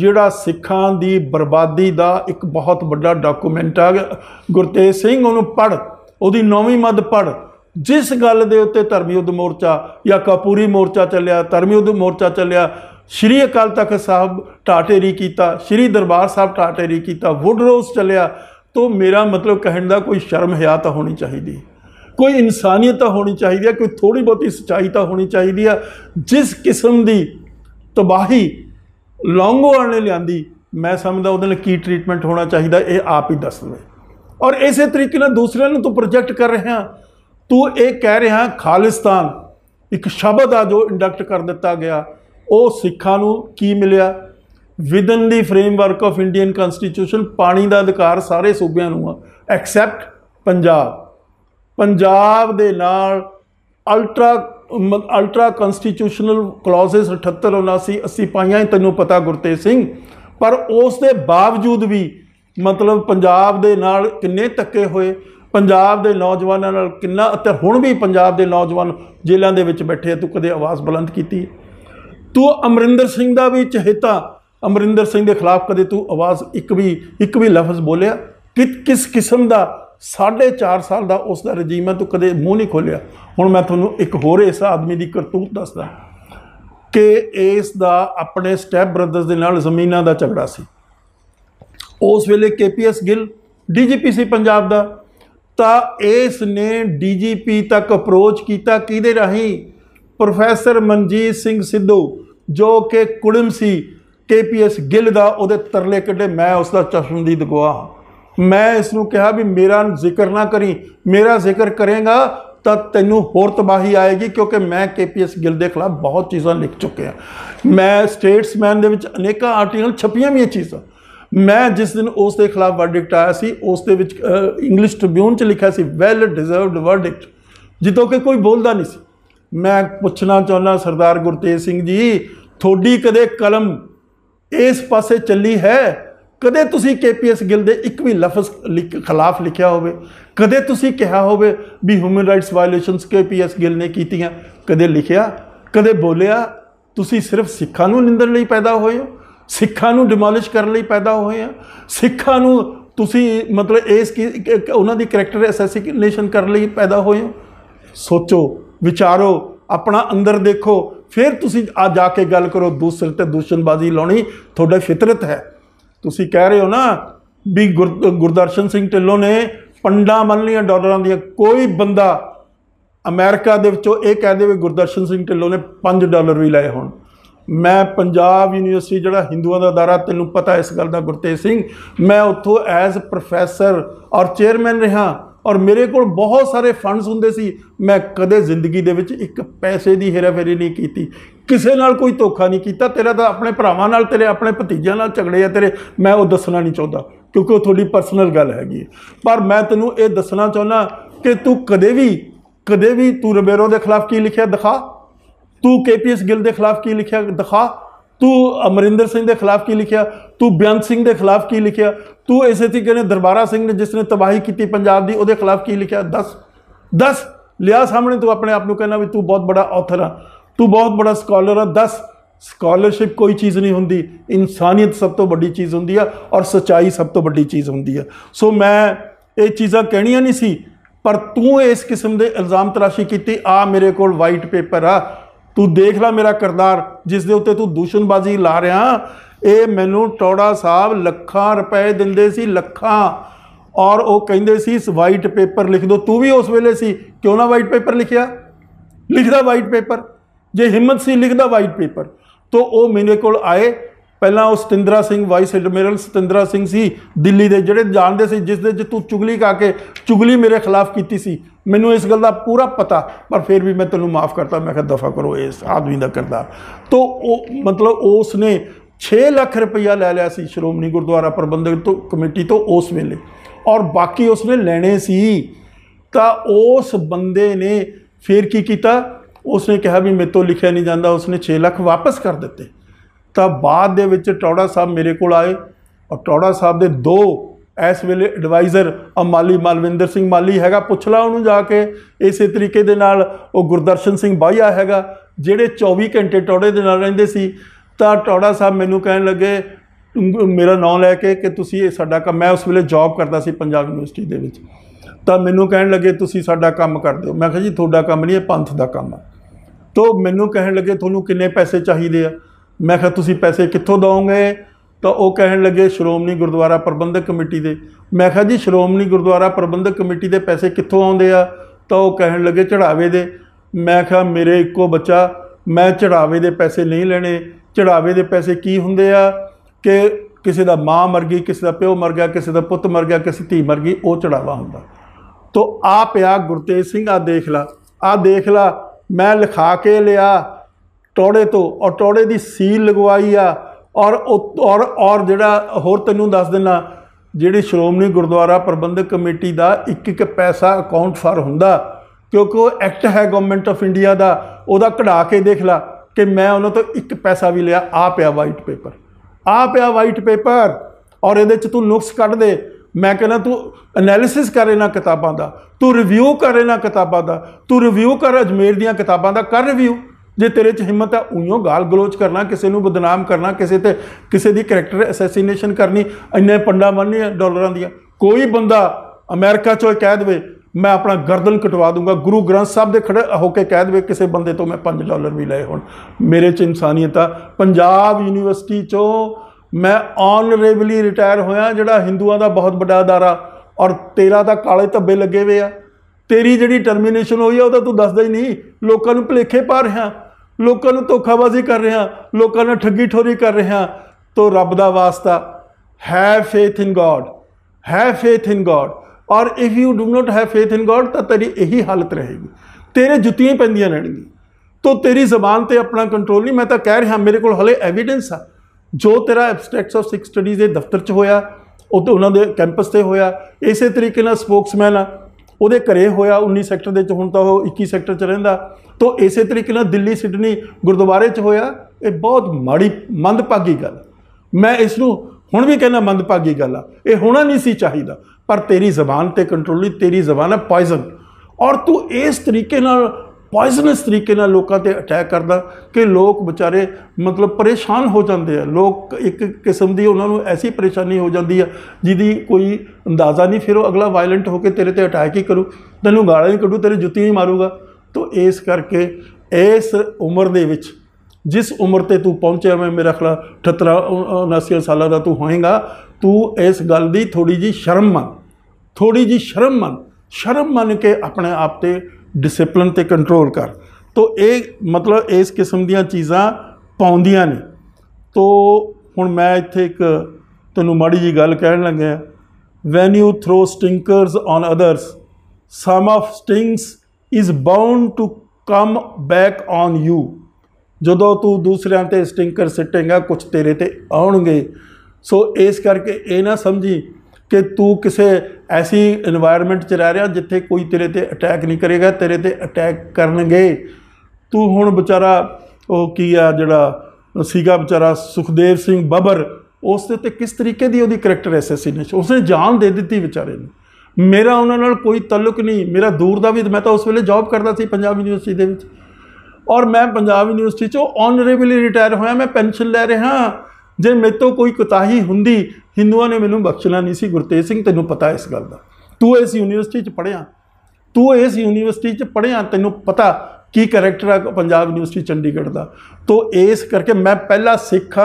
ਜਿਹੜਾ ਸਿੱਖਾਂ ਦੀ ਬਰਬਾਦੀ ਦਾ ਇੱਕ ਬਹੁਤ ਵੱਡਾ ਡਾਕੂਮੈਂਟ ਆ ਗੁਰਤੇਜ ਸਿੰਘ ਉਹਨੂੰ ਪੜ ਉਹਦੀ ਨੌਵੀਂ ਮਦ ਪੜ ਜਿਸ ਗੱਲ ਦੇ ਉੱਤੇ ਧਰਮਯੁੱਧ ਮੋਰਚਾ ਜਾਂ ਕਪੂਰੀ ਮੋਰਚਾ ਚੱਲਿਆ ਧਰਮਯੁੱਧ ਮੋਰਚਾ ਚੱਲਿਆ ਸ਼੍ਰੀ ਅਕਾਲ ਤਖਤ ਸਾਹਿਬ ਟਾਟੇਰੀ ਕੀਤਾ ਸ਼੍ਰੀ ਦਰਬਾਰ ਸਾਹਿਬ ਟਾਟੇਰੀ ਕੀਤਾ ਵੁੱਡ ਰੋਸ ਚੱਲਿਆ ਤੋ ਮੇਰਾ ਮਤਲਬ ਕਹਿਣ ਦਾ ਕੋਈ ਸ਼ਰਮ ਹਿਆ ਤਾਂ ਹੋਣੀ ਚਾਹੀਦੀ ਕੋਈ ਇਨਸਾਨੀਅਤ ਤਾਂ ਹੋਣੀ ਚਾਹੀਦੀ ਹੈ ਕੋਈ ਥੋੜੀ ਬਹੁਤੀ ਸਚਾਈ ਤਾਂ ਹੋਣੀ ਚਾਹੀਦੀ ਆ ਜਿਸ ਕਿਸਮ ਦੀ ਤਬਾਹੀ ਲੌਂਗੋਵਾਲ ਨੇ ਲਿਆਂਦੀ ਮੈਂ ਸਮਝਦਾ ਉਹਦੇ ਨਾਲ ਕੀ ਟ੍ਰੀਟਮੈਂਟ ਹੋਣਾ ਚਾਹੀਦਾ ਇਹ ਆਪ ਹੀ ਦੱਸ ਲੈ ਔਰ ਇਸੇ ਤਰੀਕੇ ਨਾਲ ਦੂਸਰਿਆਂ ਨੂੰ ਤੂੰ ਪ੍ਰੋਜੈਕਟ ਕਰ ਰਿਹਾ ਤੂੰ ਇਹ ਕਹਿ ਰਿਹਾ ਖਾਲਿਸਤਾਨ ਇੱਕ ਸ਼ਬਦ ਆ ਜੋ ਇੰਡਕਟ ਕਰ ਦਿੱਤਾ ਗਿਆ ਉਹ ਸਿੱਖਾਂ ਨੂੰ ਕੀ ਮਿਲਿਆ within the framework of Indian constitution ਪਾਣੀ ਦਾ ਅਧਿਕਾਰ ਸਾਰੇ ਸੂਬਿਆਂ ਨੂੰ ਆ ਐਕਸੈਪਟ ਪੰਜਾਬ ਪੰਜਾਬ ਦੇ ਨਾਲ ਅਲਟਰਾ ਅਲਟਰਾ ਕਨਸਟੀਟਿਊਸ਼ਨਲ ਕਲੌਜ਼ਸ 78 79 80 ਪਾਈਆਂ ਤੈਨੂੰ ਪਤਾ ਗੁਰਤੇਜ ਸਿੰਘ ਪਰ ਉਸ ਦੇ ਬਾਵਜੂਦ ਵੀ ਮਤਲਬ ਪੰਜਾਬ ਦੇ ਨਾਲ ਕਿੰਨੇ ਤੱਕੇ ਹੋਏ ਪੰਜਾਬ ਦੇ ਨੌਜਵਾਨਾਂ ਨਾਲ ਕਿੰਨਾ ਅਤੇ ਹੁਣ ਵੀ ਪੰਜਾਬ ਦੇ ਨੌਜਵਾਨ ਜੇਲ੍ਹਾਂ ਦੇ ਵਿੱਚ ਬੈਠੇ ਆ ਤੂੰ ਕਦੇ ਆਵਾਜ਼ ਬੁਲੰਦ ਕੀਤੀ ਹੈ ਤੂੰ ਅਮਰਿੰਦਰ ਸਿੰਘ ਦਾ ਵੀ ਚਹੇਤਾ ਅਮਰਿੰਦਰ ਸਿੰਘ ਦੇ ਖਿਲਾਫ ਕਦੇ ਤੂੰ ਆਵਾਜ਼ ਇੱਕ ਵੀ ਇੱਕ ਵੀ ਲਫ਼ਜ਼ ਬੋਲਿਆ ਕਿ ਕਿਸ ਕਿਸਮ ਦਾ 4.5 ਸਾਲ ਦਾ ਉਸ ਦਾ ਰਜੀਮ ਹੈ ਤੂੰ ਕਦੇ ਮੂੰਹ ਨਹੀਂ ਖੋਲਿਆ ਹੁਣ ਮੈਂ ਤੁਹਾਨੂੰ ਇੱਕ ਹੋਰ ਇਸ ਆਦਮੀ ਦੀ ਕਰਤੂਤ ਦੱਸਦਾ ਕਿ ਇਸ ਦਾ ਆਪਣੇ ਸਟੈਪ ਬ੍ਰਦਰਸ ਦੇ ਨਾਲ ਜ਼ਮੀਨਾਂ ਦਾ ਝਗੜਾ ਸੀ ਉਸ ਵੇਲੇ ਕੇਪੀਐਸ ਗਿੱਲ ਡੀਜੀਪੀ ਸੀ ਪੰਜਾਬ ਦਾ ਤਾਂ ਇਸ ਨੇ ਡੀਜੀਪੀ ਤੱਕ ਅਪਰੋਚ ਕੀਤਾ ਕਿਹਦੇ ਰਾਹੀਂ ਪ੍ਰੋਫੈਸਰ ਮਨਜੀਤ ਸਿੰਘ ਸਿੱਧੂ ਜੋ ਕਿ ਕੁੜਮ ਸੀ ਕੇਪੀਐਸ ਗਿੱਲ ਦਾ ਉਹਦੇ ਤਰਲੇ ਕੱਢੇ ਮੈਂ ਉਸ ਦਾ ਚਸ਼ਮ ਦੀ ਦਗਵਾ ਮੈਂ ਇਸ ਨੂੰ ਕਿਹਾ ਵੀ ਮੇਰਾ ਜ਼ਿਕਰ ਨਾ ਕਰੀ ਮੇਰਾ ਜ਼ਿਕਰ ਕਰੇਗਾ ਤਾਂ ਤੈਨੂੰ ਹੋਰ ਤਬਾਹੀ ਆਏਗੀ ਕਿਉਂਕਿ ਮੈਂ ਕੇਪੀਐਸ ਗਿੱਲ ਦੇ ਖਿਲਾਫ ਬਹੁਤ ਚੀਜ਼ਾਂ ਲਿਖ ਚੁੱਕਿਆ ਮੈਂ ਸਟੇਟਸਮੈਨ ਦੇ ਵਿੱਚ ਅਨੇਕਾਂ ਆਰਟੀਕਲ ਛਪੀਆਂ ਵੀ ਚੀਜ਼ਾਂ ਮੈਂ ਜਿਸ ਦਿਨ ਉਸ ਦੇ ਖਿਲਾਫ ਵਰਡਿਕਟ ਆਇਆ ਸੀ ਉਸ ਦੇ ਵਿੱਚ ਇੰਗਲਿਸ਼ ਟ੍ਰਿਬਿਊਨ 'ਚ ਲਿਖਿਆ ਸੀ ਵੈਲ ਡਿਜ਼ਰਵਡ ਵਰਡਿਕਟ ਜਿੱਦੋਂ ਕਿ ਕੋਈ ਬੋਲਦਾ ਨਹੀਂ ਸੀ ਮੈਂ ਪੁੱਛਣਾ ਚਾਹੁੰਦਾ ਸਰਦਾਰ ਗੁਰਤੇਜ ਸਿੰਘ ਜੀ ਥੋੜੀ ਕਦੇ ਕਲਮ ਇਸ ਪਾਸੇ ਚੱਲੀ ਹੈ ਕਦੇ ਤੁਸੀਂ ਕੇਪੀਐਸ ਗਿਲ ਦੇ ਇੱਕ ਵੀ ਲਫ਼ਜ਼ ਖਿਲਾਫ ਲਿਖਿਆ ਹੋਵੇ ਕਦੇ ਤੁਸੀਂ ਕਿਹਾ ਹੋਵੇ ਵੀ human rights violations KPS Gill ਨੇ ਕੀਤੀਆਂ ਕਦੇ ਲਿਖਿਆ ਕਦੇ ਬੋਲਿਆ ਤੁਸੀਂ ਸਿਰਫ ਸਿੱਖਾਂ ਨੂੰ ਨਿੰਦਣ ਲਈ ਪੈਦਾ ਹੋਏ ਹੋ ਸਿੱਖਾਂ ਨੂੰ ਡਿਮੋਲਿਸ਼ ਕਰਨ ਲਈ ਪੈਦਾ ਹੋਏ ਆ ਸਿੱਖਾਂ ਨੂੰ ਤੁਸੀਂ ਮਤਲਬ ਇਸ ਉਹਨਾਂ ਦੀ ਕੈਰੈਕਟਰ ਅਸੈਸਿਨੇਸ਼ਨ ਕਰਨ ਲਈ ਪੈਦਾ ਹੋਏ ਹੋ ਸੋਚੋ ਵਿਚਾਰੋ ਆਪਣਾ ਅੰਦਰ ਦੇਖੋ ਫਿਰ ਤੁਸੀਂ ਆ ਜਾ ਕੇ ਗੱਲ ਕਰੋ ਦੂਸਰੇ ਤੇ ਦੂਸ਼ਣਬਾਜ਼ੀ ਲਾਉਣੀ ਤੁਹਾਡੇ ਫਿਤਰਤ ਹੈ ਤੁਸੀਂ ਕਹਿ ਰਹੇ ਹੋ ਨਾ ਵੀ ਗੁਰਦਰਸ਼ਨ ਸਿੰਘ ਢਿੱਲੋਂ ਨੇ ਪੰਡਾ ਮੰਨ ਲਿਆ ਡਾਲਰਾਂ ਦੀਆਂ ਕੋਈ ਬੰਦਾ ਅਮਰੀਕਾ ਦੇ ਵਿੱਚੋਂ ਇਹ ਕਹਿ ਦੇਵੇ ਗੁਰਦਰਸ਼ਨ ਸਿੰਘ ਢਿੱਲੋਂ ਨੇ 5 ਡਾਲਰ ਵੀ ਲਏ ਹੋਣ ਮੈਂ ਪੰਜਾਬ ਯੂਨੀਵਰਸਿਟੀ ਜਿਹੜਾ ਹਿੰਦੂਆਂ ਦਾ ਅਦਾਰਾ ਤੈਨੂੰ ਪਤਾ ਇਸ ਗੱਲ ਦਾ ਗੁਰਤੇਜ ਸਿੰਘ ਮੈਂ ਉੱਥੋਂ ਐਜ਼ ਪ੍ਰੋਫੈਸਰ ਔਰ ਚੇਅਰਮੈਨ ਰਿਹਾ ਔਰ ਮੇਰੇ ਕੋਲ ਬਹੁਤ ਸਾਰੇ ਫੰਡਸ ਹੁੰਦੇ ਸੀ ਮੈਂ ਕਦੇ ਜ਼ਿੰਦਗੀ ਦੇ ਵਿੱਚ ਇੱਕ ਪੈਸੇ ਦੀ ਹੇਰਾਫੇਰੀ ਨਹੀਂ ਕੀਤੀ ਕਿਸੇ ਨਾਲ ਕੋਈ ਧੋਖਾ ਨਹੀਂ ਕੀਤਾ ਤੇਰਾ ਤਾਂ ਆਪਣੇ ਭਰਾਵਾਂ ਨਾਲ ਤੇਰੇ ਆਪਣੇ ਭਤੀਜਿਆਂ ਨਾਲ ਝਗੜੇ ਆ ਤੇਰੇ ਮੈਂ ਉਹ ਦੱਸਣਾ ਨਹੀਂ ਚਾਹੁੰਦਾ ਕਿਉਂਕਿ ਉਹ ਤੁਹਾਡੀ ਪਰਸਨਲ ਗੱਲ ਹੈਗੀ ਪਰ ਮੈਂ ਤੈਨੂੰ ਇਹ ਦੱਸਣਾ ਚਾਹੁੰਦਾ ਕਿ ਤੂੰ ਕਦੇ ਵੀ ਕਦੇ ਵੀ ਤੂੰ ਰਬੇਰੋ ਦੇ ਖਿਲਾਫ ਕੀ ਲਿਖਿਆ ਦਿਖਾ ਤੂੰ ਕੇਪੀਐਸ ਗਿੱਲ ਦੇ ਖਿਲਾਫ ਕੀ ਲਿਖਿਆ ਦਿਖਾ ਤੂੰ ਅਮਰਿੰਦਰ ਸਿੰਘ ਦੇ ਖਿਲਾਫ ਕੀ ਲਿਖਿਆ ਤੂੰ ਬਿਆਨ ਸਿੰਘ ਦੇ ਖਿਲਾਫ ਕੀ ਲਿਖਿਆ ਤੂੰ ਇਸੇ ਤਰੀਕੇ ਨੇ ਦਰਬਾਰਾ ਸਿੰਘ ਨੇ ਜਿਸ ਨੇ ਤਬਾਹੀ ਕੀਤੀ ਪੰਜਾਬ ਦੀ ਉਹਦੇ ਖਿਲਾਫ ਕੀ ਲਿਖਿਆ 10 10 ਲਿਆ ਸਾਹਮਣੇ ਤੂੰ ਆਪਣੇ ਆਪ ਨੂੰ ਕਹਿਣਾ ਵੀ ਤੂੰ ਬਹੁਤ ਬੜਾ ਆਥਰ ਆ ਤੂੰ ਬਹੁਤ ਬੜਾ ਸਕਾਲਰ ਆ 10 ਸਕਾਲਰਸ਼ਿਪ ਕੋਈ ਚੀਜ਼ ਨਹੀਂ ਹੁੰਦੀ ਇਨਸਾਨੀਅਤ ਸਭ ਤੋਂ ਵੱਡੀ ਚੀਜ਼ ਹੁੰਦੀ ਆ ਔਰ ਸਚਾਈ ਸਭ ਤੋਂ ਵੱਡੀ ਚੀਜ਼ ਹੁੰਦੀ ਆ ਸੋ ਮੈਂ ਇਹ ਚੀਜ਼ਾਂ ਕਹਿਣੀਆਂ ਨਹੀਂ ਸੀ ਪਰ ਤੂੰ ਇਸ ਕਿਸਮ ਦੇ ਇਲਜ਼ਾਮ ਤਰਾਸ਼ੀ ਕੀਤੀ ਆ ਮੇਰੇ ਕੋਲ ਵਾਈਟ ਪੇਪਰ ਆ ਤੂੰ ਦੇਖ ਲੈ ਮੇਰਾ ਕਰਦਾਰ ਜਿਸ ਦੇ ਉੱਤੇ ਤੂੰ ਦੂਸ਼ਣਬਾਜ਼ੀ ਲਾ ਰਿਹਾ ਇਹ ਮੈਨੂੰ ਟੌੜਾ ਸਾਹਿਬ ਲੱਖਾਂ ਰੁਪਏ ਦਿੰਦੇ ਸੀ ਲੱਖਾਂ ਔਰ ਉਹ ਕਹਿੰਦੇ ਸੀ ਇਸ ਵਾਈਟ ਪੇਪਰ ਲਿਖ ਦੋ ਤੂੰ ਵੀ ਉਸ ਵੇਲੇ ਸੀ ਕਿਉਂ ਨਾ ਵਾਈਟ ਪੇਪਰ ਲਿਖਿਆ ਲਿਖਦਾ ਵਾਈਟ ਪੇਪਰ ਜੇ ਹਿੰਮਤ ਸੀ ਲਿਖਦਾ ਵਾਈਟ ਪੇਪਰ ਤੋਂ ਉਹ ਮੇਰੇ ਕੋਲ ਆਏ ਪਹਿਲਾਂ ਉਹ ਸਤਿੰਦਰਾ ਸਿੰਘ ਵਾਈਸ ਐਡਮਿਰਲ ਸਤਿੰਦਰਾ ਸਿੰਘ ਸੀ ਦਿੱਲੀ ਦੇ ਜਿਹੜੇ ਜਾਣਦੇ ਸੀ ਜਿਸ ਦੇ ਤੂੰ ਚੁਗਲੀ ਕਾ ਕੇ ਚੁਗਲੀ ਮੇਰੇ ਖਿਲਾਫ ਕੀਤੀ ਸੀ ਮੈਨੂੰ ਇਸ ਗੱਲ ਦਾ ਪੂਰਾ ਪਤਾ ਪਰ ਫਿਰ ਵੀ ਮੈਂ ਤੈਨੂੰ ਮਾਫ ਕਰਤਾ ਮੈਂ ਕਿਹਾ ਦਫਾ ਕਰੋ ਇਸ ਆਦਮੀ ਦਾ ਕਰਦਾ ਤੋਂ ਉਹ ਮਤਲਬ ਉਸ ਨੇ 6 ਲੱਖ ਰੁਪਇਆ ਲੈ ਲਿਆ ਸੀ ਸ਼੍ਰੋਮਣੀ ਗੁਰਦੁਆਰਾ ਪ੍ਰਬੰਧਕ ਤੋਂ ਕਮੇਟੀ ਤੋਂ ਉਸ ਵੇਲੇ ਔਰ ਬਾਕੀ ਉਸਨੇ ਲੈਣੇ ਸੀ ਤਾਂ ਉਸ ਬੰਦੇ ਨੇ ਫੇਰ ਕੀ ਕੀਤਾ ਉਸਨੇ ਕਿਹਾ ਵੀ ਮੇਤੋਂ ਲਿਖਿਆ ਨਹੀਂ ਜਾਂਦਾ ਉਸਨੇ 6 ਲੱਖ ਵਾਪਸ ਕਰ ਦਿੱਤੇ ਤਾਂ ਬਾਅਦ ਦੇ ਵਿੱਚ ਟੌੜਾ ਸਾਹਿਬ ਮੇਰੇ ਕੋਲ ਆਏ ਔਰ ਟੌੜਾ ਸਾਹਿਬ ਦੇ ਦੋ ਇਸ ਵੇਲੇ ਐਡਵਾਈਜ਼ਰ ਅਮਾਲੀ ਮਲਵਿੰਦਰ ਸਿੰਘ ਮਾਲੀ ਹੈਗਾ ਪੁੱਛ ਲਾ ਉਹਨੂੰ ਜਾ ਕੇ ਇਸੇ ਤਰੀਕੇ ਦੇ ਨਾਲ ਉਹ ਗੁਰਦਰਸ਼ਨ ਸਿੰਘ ਬਾਈਆ ਹੈਗਾ ਜਿਹੜੇ 24 ਘੰਟੇ ਟੌੜੇ ਦੇ ਨਾਲ ਰਹਿੰਦੇ ਸੀ ਤਾਂ ਟੌੜਾ ਸਾਹਿਬ ਮੈਨੂੰ ਕਹਿਣ ਲੱਗੇ ਮੇਰਾ ਨਾਮ ਲੈ ਕੇ ਕਿ ਤੁਸੀਂ ਇਹ ਸਾਡਾ ਕੰਮ ਮੈਂ ਉਸ ਵੇਲੇ ਜੌਬ ਕਰਦਾ ਸੀ ਪੰਜਾਬ ਯੂਨੀਵਰਸਿਟੀ ਦੇ ਵਿੱਚ ਤਾਂ ਮੈਨੂੰ ਕਹਿਣ ਲੱਗੇ ਤੁਸੀਂ ਸਾਡਾ ਕੰਮ ਕਰ ਦਿਓ ਮੈਂ ਕਿਹਾ ਜੀ ਤੁਹਾਡਾ ਕੰਮ ਨਹੀਂ ਇਹ ਪੰਥ ਦਾ ਕੰਮ ਹੈ ਤੋਂ ਮੈਨੂੰ ਕਹਿਣ ਲੱਗੇ ਤੁਹਾਨੂੰ ਕਿੰਨੇ ਪੈਸੇ ਚਾਹੀਦੇ ਆ ਮੈਂ ਕਿਹਾ ਤੁਸੀਂ ਪੈਸੇ ਕਿੱਥੋਂ ਦਵੋਗੇ ਤਾਂ ਉਹ ਕਹਿਣ ਲੱਗੇ ਸ਼੍ਰੋਮਣੀ ਗੁਰਦੁਆਰਾ ਪ੍ਰਬੰਧਕ ਕਮੇਟੀ ਦੇ ਮੈਂ ਕਿਹਾ ਜੀ ਸ਼੍ਰੋਮਣੀ ਗੁਰਦੁਆਰਾ ਪ੍ਰਬੰਧਕ ਕਮੇਟੀ ਦੇ ਪੈਸੇ ਕਿੱਥੋਂ ਆਉਂਦੇ ਆ ਤਾਂ ਉਹ ਕਹਿਣ ਲੱਗੇ ਚੜਾਵੇ ਦੇ ਮੈਂ ਕਿਹਾ ਮੇਰੇ ਇੱਕੋ ਬੱਚਾ ਮੈਂ ਚੜਾਵੇ ਦੇ ਪੈਸੇ ਨਹੀਂ ਲੈਣੇ ਚੜਾਵੇ ਦੇ ਪੈਸੇ ਕੀ ਹੁੰਦੇ ਆ ਕਿ ਕਿਸੇ ਦਾ ਮਾਂ ਮਰ ਗਈ ਕਿਸੇ ਦਾ ਪਿਓ ਮਰ ਗਿਆ ਕਿਸੇ ਦਾ ਪੁੱਤ ਮਰ ਗਿਆ ਕਿਸੇ ਧੀ ਮਰ ਗਈ ਉਹ ਚੜਾਵਾ ਹੁੰਦਾ ਤੋ ਆ ਪਿਆ ਗੁਰਤੇਜ ਸਿੰਘ ਆ ਦੇਖ ਲਾ ਆ ਦੇਖ ਲਾ ਮੈਂ ਲਿਖਾ ਕੇ ਲਿਆ ਟੋੜੇ ਤੋਂ ਔਰ ਟੋੜੇ ਦੀ ਸੀਲ ਲਗਵਾਈ ਆ ਔਰ ਔਰ ਔਰ ਜਿਹੜਾ ਹੋਰ ਤੈਨੂੰ ਦੱਸ ਦਿੰਨਾ ਜਿਹੜੀ ਸ਼੍ਰੋਮਣੀ ਗੁਰਦੁਆਰਾ ਪ੍ਰਬੰਧਕ ਕਮੇਟੀ ਦਾ ਇੱਕ ਇੱਕ ਪੈਸਾ ਅਕਾਊਂਟ ਫਰ ਹੁੰਦਾ ਕਿਉਂਕਿ ਉਹ ਐਕਟ ਹੈ ਗਵਰਨਮੈਂਟ ਆਫ ਇੰਡੀਆ ਦਾ ਉਹਦਾ ਕਢਾ ਕੇ ਦੇਖ ਲਾ ਕਿ ਮੈਂ ਉਹਨਾਂ ਤੋਂ ਇੱਕ ਪੈਸਾ ਵੀ ਲਿਆ ਆ ਪਿਆ ਵਾਈਟ ਪੇਪਰ ਆ ਪਿਆ ਵਾਈਟ ਪੇਪਰ ਔਰ ਇਹਦੇ ਚ ਤੂੰ ਨੁਕਸ ਕੱਢ ਦੇ ਮੈਂ ਕਹਿੰਦਾ ਤੂੰ ਐਨਾਲਿਸਿਸ ਕਰ ਇਹਨਾਂ ਕਿਤਾਬਾਂ ਦਾ ਤੂੰ ਰਿਵਿਊ ਕਰ ਇਹਨਾਂ ਕਿਤਾਬਾਂ ਦਾ ਤੂੰ ਰਿਵਿਊ ਕਰ ਅਜਮੇਰ ਦੀਆਂ ਕਿਤਾਬਾਂ ਦਾ ਕਰ ਰਿਵਿਊ ਜੇ ਤੇਰੇ 'ਚ ਹਿੰਮਤ ਹੈ ਉਈਓ ਗਾਲ ਗਲੋਚ ਕਰਨਾ ਕਿਸੇ ਨੂੰ ਬਦਨਾਮ ਕਰਨਾ ਕਿਸੇ ਤੇ ਕਿਸੇ ਦੀ ਕੈਰੈਕਟਰ ਅਸੈਸੀਨੇਸ਼ਨ ਕਰਨੀ ਇੰਨੇ ਪੰਡਾ ਮੰਨੀ ਡਾਲਰਾਂ ਦੀਆਂ ਕੋਈ ਬੰਦਾ ਅਮਰੀਕਾ 'ਚੋਂ ਕਹਿ ਦਵੇ ਮੈਂ ਆਪਣਾ ਗਰਦਨ ਕਟਵਾ ਦੂੰਗਾ ਗੁਰੂ ਗ੍ਰੰਥ ਸਾਹਿਬ ਦੇ ਖੜੇ ਹੋ ਕੇ ਕਹਿ ਦੇਵੇ ਕਿਸੇ ਬੰਦੇ ਤੋਂ ਮੈਂ 5 ਡਾਲਰ ਵੀ ਲਏ ਹੋਣ ਮੇਰੇ 'ਚ ਇਨਸਾਨੀਅਤ ਆ ਪੰਜਾਬ ਯੂਨੀਵਰਸਿਟੀ 'ਚੋਂ ਮੈਂ ਆਨਰੇਬਲੀ ਰਿਟਾਇਰ ਹੋਇਆ ਜਿਹੜਾ ਹਿੰਦੂਆਂ ਦਾ ਬਹੁਤ ਵੱਡਾ ਅਦਾਰਾ ਔਰ ਤੇਰਾ ਤਾਂ ਕਾਲੇ ਧੱਬੇ ਲੱਗੇ ਹੋਏ ਆ ਤੇਰੀ ਜਿਹੜੀ ਟਰਮੀਨੇਸ਼ਨ ਹੋਈ ਆ ਉਹਦਾ ਤੂੰ ਦੱਸਦਾ ਹੀ ਨਹੀਂ ਲੋਕਾਂ ਨੂੰ ਭਲੇਖੇ ਪਾ ਰਿਹਾ ਲੋਕਾਂ ਨੂੰ ਧੋਖਾਬਾਜ਼ੀ ਕਰ ਰਿਹਾ ਲੋਕਾਂ ਨਾਲ ਠੱਗੀ ਠੋਰੀ ਕਰ ਰਿਹਾ ਤੋ ਰੱਬ ਦਾ ਵਾਸਤਾ ਹੈ ਫੇਥ ਇਨ ਗੋਡ ਹੈ ਫੇਥ ਇਨ ਗੋਡ ਔਰ if you do not have faith in God ਤਾਂ ਤੇਰੀ ਇਹੀ ਹਾਲਤ ਰਹੇਗੀ ਤੇਰੇ ਜੁੱਤੀਆਂ ਪੈਂਦੀਆਂ ਰਹਿਣਗੀ ਤੋ ਤੇਰੀ ਜ਼ਬਾਨ ਤੇ ਆਪਣਾ ਕੰਟਰੋਲ ਨਹੀਂ ਮੈਂ ਤਾਂ ਕਹਿ ਰਿਹਾ ਮੇਰੇ ਕੋਲ ਹਲੇ ਐਵੀਡੈਂਸ ਆ ਜੋ ਤੇਰਾ ਐਬਸਟ੍ਰੈਕਟਸ ਆਫ ਸਿਕਸ ਸਟੱਡੀਜ਼ ਦੇ ਦਫ਼ਤਰ 'ਚ ਹੋਇਆ ਉਹ ਤੇ ਉਹਨਾਂ ਦੇ ਕੈਂਪਸ ਤੇ ਹੋਇਆ ਇਸੇ ਤਰੀਕੇ ਨਾਲ ਸਪੋਕਸਮੈਨ ਆ ਉਹਦੇ ਘਰੇ ਹੋਇਆ 19 ਸੈਕਟਰ ਦੇ ਚ ਹੁਣ ਤਾਂ ਉਹ 21 ਸੈਕਟਰ ਚ ਰਹਿੰਦਾ ਤੋ ਇਸੇ ਤਰੀਕੇ ਨਾਲ ਦਿੱਲੀ ਸਿਡਨੀ ਗੁਰਦੁਆਰੇ ਚ ਹੋਇਆ ਇਹ ਬਹੁਤ ਮਾੜੀ ਮੰਦਭਾਗੀ ਗੱਲ ਮੈਂ ਇਸ ਨੂੰ ਹੁਣ ਵੀ ਕਹਿੰਦਾ ਮੰਦਭਾਗੀ ਗੱਲ ਆ ਇਹ ਹੋਣਾ ਨਹੀਂ ਸੀ ਚਾਹੀਦਾ ਪਰ ਤੇਰੀ ਜ਼ਬਾਨ ਤੇ ਕੰਟਰੋਲ ਨਹੀਂ ਤੇਰੀ ਜ਼ਬਾਨ ਹੈ ਪੋਇਜ਼ਨ ਔਰ ਤੂੰ ਇਸ ਤਰੀਕੇ ਨਾਲ ਪੋਇਜ਼ਨਸ ਤਰੀਕੇ ਨਾਲ ਲੋਕਾਂ ਤੇ ਅਟੈਕ ਕਰਦਾ ਕਿ ਲੋਕ ਵਿਚਾਰੇ ਮਤਲਬ ਪਰੇਸ਼ਾਨ ਹੋ ਜਾਂਦੇ ਆ ਲੋਕ ਇੱਕ ਕਿਸਮ ਦੀ ਉਹਨਾਂ ਨੂੰ ਐਸੀ ਪਰੇਸ਼ਾਨੀ ਹੋ ਜਾਂਦੀ ਆ ਜਿਹਦੀ ਕੋਈ ਅੰਦਾਜ਼ਾ ਨਹੀਂ ਫਿਰ ਉਹ ਅਗਲਾ ਵਾਇਲੈਂਟ ਹੋ ਕੇ ਤੇਰੇ ਤੇ ਅਟੈਕ ਹੀ ਕਰੂ ਤੈਨੂੰ ਗਾਲਾਂ ਹੀ ਕੱਢੂ ਤੇਰੇ ਜੁੱਤੀਆਂ ਹੀ ਮਾਰੂਗਾ ਤੋ ਇਸ ਕਰਕੇ ਇਸ ਉਮਰ ਦੇ ਵਿੱਚ ਜਿਸ ਉਮਰ ਤੇ ਤੂੰ ਪਹੁੰਚਿਆ ਮੈਂ ਮੇਰਾ ਖਿਆਲ 78 79 ਸਾਲਾਂ ਦਾ ਤੂੰ ਹੋਏਗਾ ਤੂੰ ਇਸ ਗੱਲ ਦੀ ਥੋੜੀ ਜੀ ਸ਼ਰਮ ਮੰਨ ਥੋੜੀ ਜੀ ਸ਼ਰਮ ਮੰਨ ਸ਼ਰਮ ਮੰਨ ਕੇ ਆਪਣੇ ਆਪ ਤੇ ਡਿਸਪਲਿਨ ਤੇ ਕੰਟਰੋਲ ਕਰ ਤੋ ਇਹ ਮਤਲਬ ਇਸ ਕਿਸਮ ਦੀਆਂ ਚੀਜ਼ਾਂ ਪਾਉਂਦੀਆਂ ਨੇ ਤੋ ਹੁਣ ਮੈਂ ਇੱਥੇ ਇੱਕ ਤੁਹਾਨੂੰ ਮਾੜੀ ਜੀ ਗੱਲ ਕਹਿਣ ਲੱਗਿਆ when you throw stinkers on others some of stings is bound to come back on you ਜਦੋਂ ਤੂੰ ਦੂਸਰਿਆਂ ਤੇ ਸਟਿੰਕਰ ਸਿੱਟੇਗਾ ਕੁਝ ਤੇਰੇ ਤੇ ਆਉਣਗੇ ਸੋ ਇਸ ਕਰਕੇ ਇਹ ਨਾ ਸਮਝੀ ਕਿ ਤੂੰ ਕਿਸੇ ਐਸੀ এনवायरमेंट 'ਚ ਰਹਿ ਰਿਹਾ ਜਿੱਥੇ ਕੋਈ ਤੇਰੇ ਤੇ ਅਟੈਕ ਨਹੀਂ ਕਰੇਗਾ ਤੇਰੇ ਤੇ ਅਟੈਕ ਕਰਨਗੇ ਤੂੰ ਹੁਣ ਵਿਚਾਰਾ ਉਹ ਕੀ ਆ ਜਿਹੜਾ ਸੀਗਾ ਵਿਚਾਰਾ ਸੁਖਦੇਵ ਸਿੰਘ ਬਬਰ ਉਸ ਦੇ ਤੇ ਕਿਸ ਤਰੀਕੇ ਦੀ ਉਹਦੀ ਕੈਰੈਕਟਰ ਅਸੈਸੀਨੇਸ਼ਨ ਉਸਨੇ ਜਾਨ ਦੇ ਦਿੱਤੀ ਵਿਚਾਰੇ ਨੂੰ ਮੇਰਾ ਉਹਨਾਂ ਨਾਲ ਕੋਈ ਤਾਲੁਕ ਨਹੀਂ ਮੇਰਾ ਦੂਰ ਦਾ ਵੀ ਮੈਂ ਤਾਂ ਉਸ ਵੇਲੇ ਜੌਬ ਕਰਦਾ ਸੀ ਪੰਜਾਬ ਯੂਨੀਵਰਸਿਟੀ ਦੇ ਵਿੱਚ ਔਰ ਮੈਂ ਪੰਜਾਬ ਯੂਨੀਵਰਸਿਟੀ ਚੋਂ ਆਨਰੇਬਲੀ ਰਿਟਾਇਰ ਹੋਇਆ ਮੈਂ ਪੈਨਸ਼ਨ ਲੈ ਰਿਹਾ ਜੇ ਮੇਤੋਂ ਕੋਈ ਕੁਤਾਹੀ ਹੁੰਦੀ ਹਿੰਦੂਆਂ ਨੇ ਮੈਨੂੰ ਬਖਸ਼ਣਾ ਨਹੀਂ ਸੀ ਗੁਰਤੇਜ ਸਿੰਘ ਤੈਨੂੰ ਪਤਾ ਇਸ ਗੱਲ ਦਾ ਤੂੰ ਇਸ ਯੂਨੀਵਰਸਿਟੀ 'ਚ ਪੜਿਆ ਤੂੰ ਇਸ ਯੂਨੀਵਰਸਿਟੀ 'ਚ ਪੜਿਆ ਤੈਨੂੰ ਪਤਾ ਕੀ ਕੈਰੈਕਟਰ ਆ ਪੰਜਾਬ ਯੂਨੀਵਰਸਿਟੀ ਚੰਡੀਗੜ੍ਹ ਦਾ ਤੋਂ ਇਸ ਕਰਕੇ ਮੈਂ ਪਹਿਲਾ ਸਿੱਖ